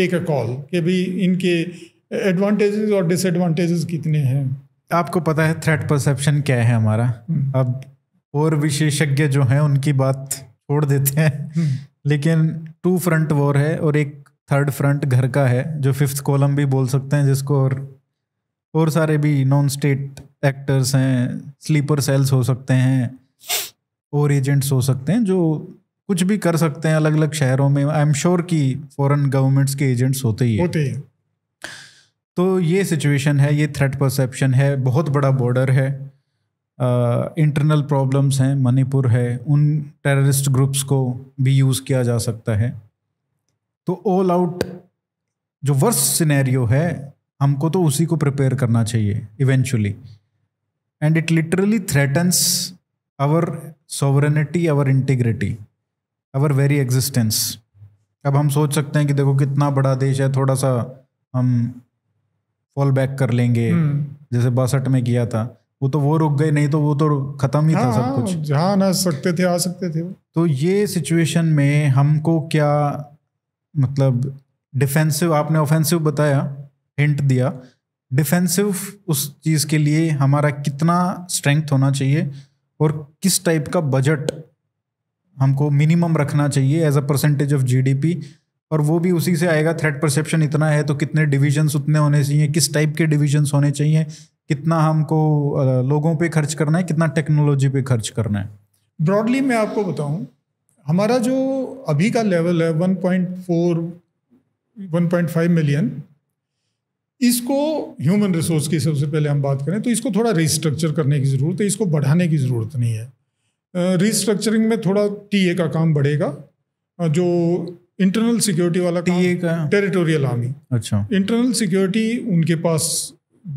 take a call कि भाई इनके एडवांटेजेस और डिसएडवांटेजेस कितने हैं आपको पता है थ्रेट परसेप्शन क्या है हमारा हम्म। अब और विशेषज्ञ जो हैं उनकी बात छोड़ देते हैं हम्म। लेकिन टू फ्रंट वॉर है और एक थर्ड फ्रंट घर का है जो फिफ्थ कॉलम भी बोल सकते हैं जिसको और और सारे भी नॉन स्टेट एक्टर्स हैं स्लीपर सेल्स हो सकते हैं और एजेंट्स हो सकते हैं जो कुछ भी कर सकते हैं अलग अलग शहरों में आई एम श्योर कि फॉरेन गवर्नमेंट्स के एजेंट्स होते ही होते हैं तो ये सिचुएशन है ये थ्रेट परसेप्शन है बहुत बड़ा बॉर्डर है इंटरनल प्रॉब्लम्स हैं मणिपुर है उन टेररिस्ट ग्रुप्स को भी यूज़ किया जा सकता है तो ऑल आउट जो वर्स सिनेरियो है हमको तो उसी को प्रिपेयर करना चाहिए eventually and it literally threatens our sovereignty our integrity our very existence अब हम सोच सकते हैं कि देखो कितना बड़ा देश है थोड़ा सा हम फॉल बैक कर लेंगे हम्म। जैसे बासठ में किया था वो तो वो रुक गए नहीं तो वो तो खत्म ही हाँ, था सब हाँ, कुछ जहाँ ना सकते थे आ सकते थे तो ये सिचुएशन में हमको क्या मतलब डिफेंसिव आपने ऑफेंसिव बताया हिंट दिया डिफेंसिव उस चीज़ के लिए हमारा कितना स्ट्रेंथ होना चाहिए और किस टाइप का बजट हमको मिनिमम रखना चाहिए as a percentage of GDP और वो भी उसी से आएगा थ्रेट परसेप्शन इतना है तो कितने डिविजन्स उतने होने चाहिए किस टाइप के डिविजन्स होने चाहिए कितना हमको लोगों पे खर्च करना है कितना टेक्नोलॉजी पे खर्च करना है ब्रॉडली मैं आपको बताऊं हमारा जो अभी का लेवल है 1.4 1.5 मिलियन इसको ह्यूमन रिसोर्स की सबसे पहले हम बात करें तो इसको थोड़ा रिस्ट्रक्चर करने की ज़रूरत है इसको बढ़ाने की ज़रूरत नहीं है रिस्ट्रक्चरिंग में थोड़ा ए का काम बढ़ेगा जो इंटरनल सिक्योरिटी वाला ए का टेरिटोरियल आर्मी अच्छा इंटरनल सिक्योरिटी उनके पास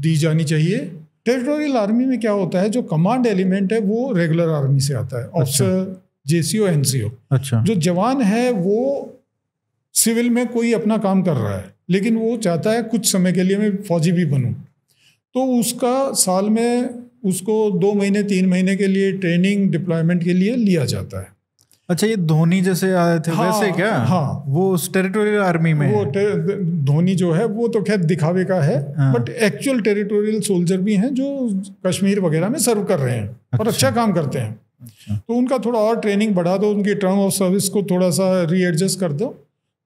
दी जानी चाहिए टेरिटोरियल आर्मी में क्या होता है जो कमांड एलिमेंट है वो रेगुलर आर्मी से आता है ऑफिसर जे सी ओ एन सी ओ अच्छा जो जवान है वो सिविल में कोई अपना काम कर रहा है लेकिन वो चाहता है कुछ समय के लिए मैं फौजी भी बनूं तो उसका साल में उसको दो महीने तीन महीने के लिए ट्रेनिंग डिप्लॉयमेंट के लिए लिया जाता है अच्छा ये धोनी जैसे आए थे हाँ, वैसे क्या हाँ वो टेरिटोरियल आर्मी में वो धोनी जो है वो तो खैर दिखावे का है हाँ, बट एक्चुअल टेरिटोरियल सोल्जर भी हैं जो कश्मीर वगैरह में सर्व कर रहे हैं अच्छा, और अच्छा काम करते हैं अच्छा, तो उनका थोड़ा और ट्रेनिंग बढ़ा दो उनकी टर्म ऑफ सर्विस को थोड़ा सा रीएडजस्ट कर दो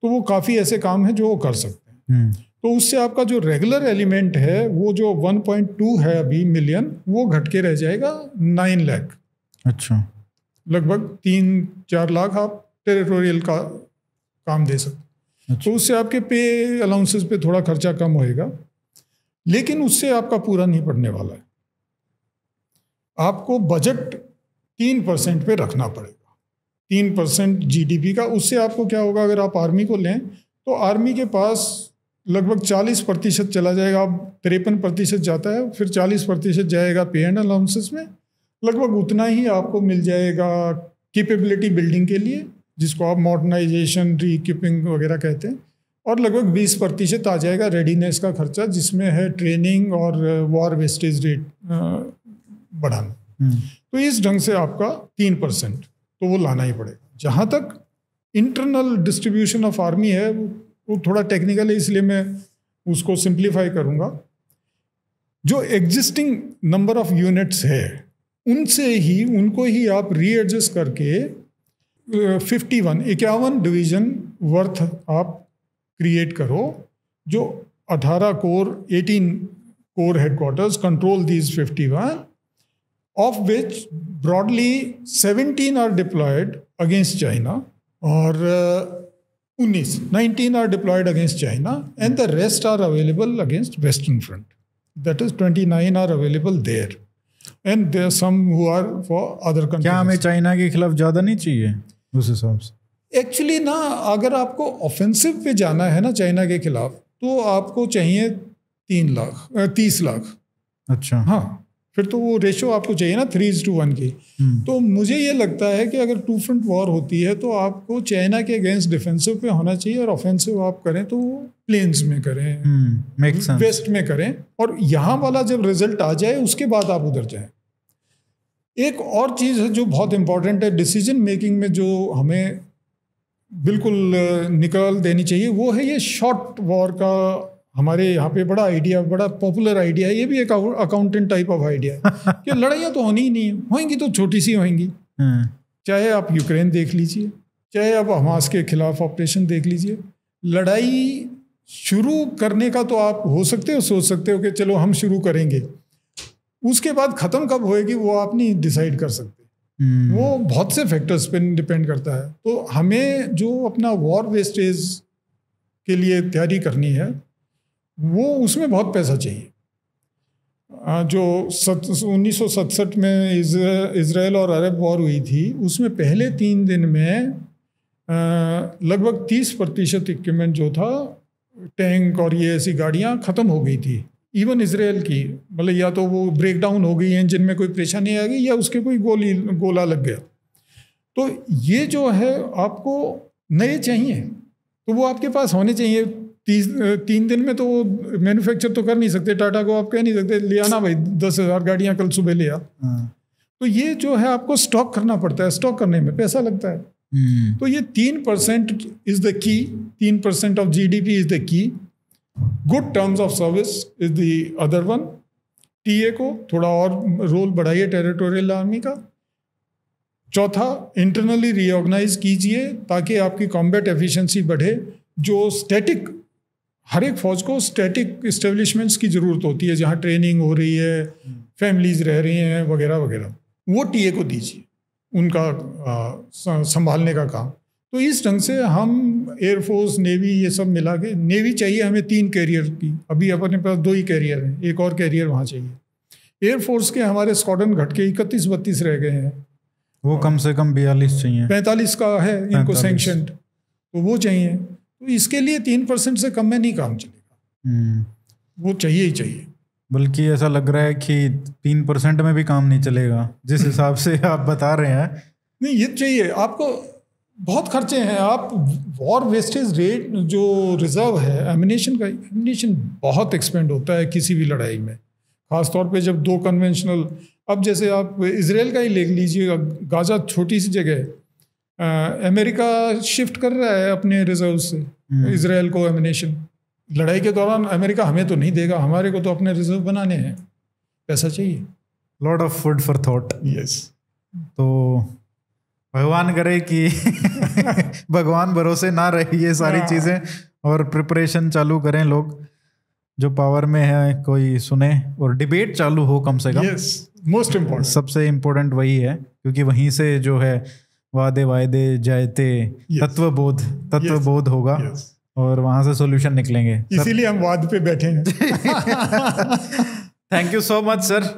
तो वो काफ़ी ऐसे काम है जो वो कर सकते हैं हम्म। तो उससे आपका जो रेगुलर एलिमेंट है वो जो 1.2 है अभी मिलियन वो घट के रह जाएगा नाइन लैख अच्छा लगभग तीन चार लाख आप टेरिटोरियल का काम दे सकते अच्छा। तो उससे आपके पे अलाउंसेस पे थोड़ा खर्चा कम होएगा लेकिन उससे आपका पूरा नहीं पड़ने वाला है आपको बजट तीन परसेंट पे रखना पड़ेगा तीन परसेंट जी का उससे आपको क्या होगा अगर आप आर्मी को लें तो आर्मी के पास लगभग चालीस प्रतिशत चला जाएगा अब तिरपन प्रतिशत जाता है फिर चालीस प्रतिशत जाएगा पे एंड अलाउंसेस में लगभग उतना ही आपको मिल जाएगा कैपेबिलिटी बिल्डिंग के लिए जिसको आप मॉडर्नाइजेशन रीकिपिंग वगैरह कहते हैं और लगभग 20 प्रतिशत आ जाएगा रेडीनेस का खर्चा जिसमें है ट्रेनिंग और वॉर वेस्टेज रेट बढ़ाना हम्म। तो इस ढंग से आपका तीन परसेंट तो वो लाना ही पड़ेगा जहाँ तक इंटरनल डिस्ट्रीब्यूशन ऑफ आर्मी है वो थोड़ा टेक्निकल है इसलिए मैं उसको सिंप्लीफाई करूँगा जो एग्जिस्टिंग नंबर ऑफ यूनिट्स है उनसे ही उनको ही आप रीएडजस्ट करके फिफ्टी वन इक्यावन डिवीजन वर्थ आप क्रिएट करो जो अठारह corps eighteen corps headquarters control these fifty one of which broadly seventeen are deployed against China और उन्नीस nineteen are deployed against China and the rest are available against western front that is twenty nine are available there and there some who are for other country क्या हमें China के खिलाफ ज़्यादा नहीं चाहिए उस हिसाब से एक्चुअली ना अगर आपको ऑफेंसिव पे जाना है ना चाइना के खिलाफ तो आपको चाहिए तीन लाख तीस लाख अच्छा हाँ फिर तो वो रेशो आपको चाहिए ना थ्री टू वन की हम्म। तो मुझे ये लगता है कि अगर टू फ्रंट वॉर होती है तो आपको चाइना के अगेंस्ट डिफेंसिव पे होना चाहिए और ऑफेंसिव आप करें तो प्लेन्स में करें वेस्ट हम्म, में करें और यहाँ वाला जब रिजल्ट आ जाए उसके बाद आप उधर जाएं एक और चीज़ है जो बहुत इंपॉर्टेंट है डिसीजन मेकिंग में जो हमें बिल्कुल निकाल देनी चाहिए वो है ये शॉर्ट वॉर का हमारे यहाँ पे बड़ा आइडिया बड़ा पॉपुलर आइडिया है ये भी एक अकाउंटेंट टाइप ऑफ आइडिया है *laughs* कि लड़ाइयाँ तो होनी ही नहीं होंगी तो छोटी सी होंगी हाँ। चाहे आप यूक्रेन देख लीजिए चाहे आप हमास के खिलाफ ऑपरेशन देख लीजिए लड़ाई शुरू करने का तो आप हो सकते हो सोच सकते हो कि चलो हम शुरू करेंगे उसके बाद ख़त्म कब होएगी वो आप नहीं डिसाइड कर सकते हम्म। वो बहुत से फैक्टर्स पे डिपेंड करता है तो हमें जो अपना वॉर वेस्टेज के लिए तैयारी करनी है वो उसमें बहुत पैसा चाहिए जो उन्नीस में इसराइल और अरब वॉर हुई थी उसमें पहले तीन दिन में लगभग तीस प्रतिशत इक्विपमेंट जो था टैंक और ये ऐसी गाड़ियाँ ख़त्म हो गई थी इवन इसराइल की मतलब या तो वो ब्रेक डाउन हो गई इंजन में कोई परेशानी आ गई या उसके कोई गोली गोला लग गया तो ये जो है आपको नए चाहिए तो वो आपके पास होने चाहिए तीस तीन दिन में तो वो मैन्युफैक्चर तो कर नहीं सकते टाटा को आप कह नहीं सकते ले आना भाई दस हज़ार गाड़ियाँ कल सुबह ले आ हाँ। तो ये जो है आपको स्टॉक करना पड़ता है स्टॉक करने में पैसा लगता है हम्म। तो ये तीन परसेंट इज द की तीन percent of G D P is the key good terms of service is the other one T A को थोड़ा और रोल बढ़ाइए टेरिटोरियल आर्मी का चौथा इंटरनली रीऑर्गेनाइज कीजिए ताकि आपकी कॉम्बैट एफिशिएंसी बढ़े जो स्टैटिक हर एक फौज को स्टैटिक इस्टेब्लिशमेंट्स की ज़रूरत होती है जहाँ ट्रेनिंग हो रही है फैमिलीज रह रही हैं वगैरह वगैरह वो टीए को दीजिए उनका संभालने का काम तो इस ढंग से हम एयरफोर्स नेवी ये सब मिला के नेवी चाहिए हमें तीन कैरियर की अभी अपने पास दो ही कैरियर हैं एक और कैरियर वहाँ चाहिए एयरफोर्स के हमारे स्क्वाडन घट के इकतीस बत्तीस रह गए हैं वो कम से कम बयालीस चाहिए पैंतालीस का है इनको सेंक्शन तो वो चाहिए तो इसके लिए तीन परसेंट से कम में नहीं काम चलेगा हम्म। वो चाहिए ही चाहिए बल्कि ऐसा लग रहा है कि तीन परसेंट में भी काम नहीं चलेगा जिस हिसाब से आप बता रहे हैं नहीं ये चाहिए आपको बहुत खर्चे हैं आप वॉर वेस्टेज रेट जो रिजर्व है एमिनेशन का एमिनेशन बहुत एक्सपेंड होता है किसी भी लड़ाई में खासतौर पे जब दो कन्वेंशनल अब जैसे आप इसराइल का ही ले लीजिए गाजा छोटी सी जगह है अमेरिका शिफ्ट कर रहा है अपने रिजर्व से इसराइल हम्म। को एमिनेशन लड़ाई के दौरान अमेरिका हमें तो नहीं देगा हमारे को तो अपने रिजर्व बनाने हैं पैसा चाहिए lot of food for thought yes तो भगवान करे कि *laughs* भगवान भरोसे ना रहे ये सारी चीज़ें और प्रिपरेशन चालू करें लोग जो पावर में है कोई सुने और डिबेट चालू हो कम से कम मोस्ट yes, इम्पोर्टेंट सबसे इम्पोर्टेंट वही है क्योंकि वहीं से जो है वादे वायदे जायते yes. तत्व बोध तत्व yes. बोध होगा yes. और वहां से सॉल्यूशन निकलेंगे इसीलिए हम वाद पे बैठे हैं thank you so much sir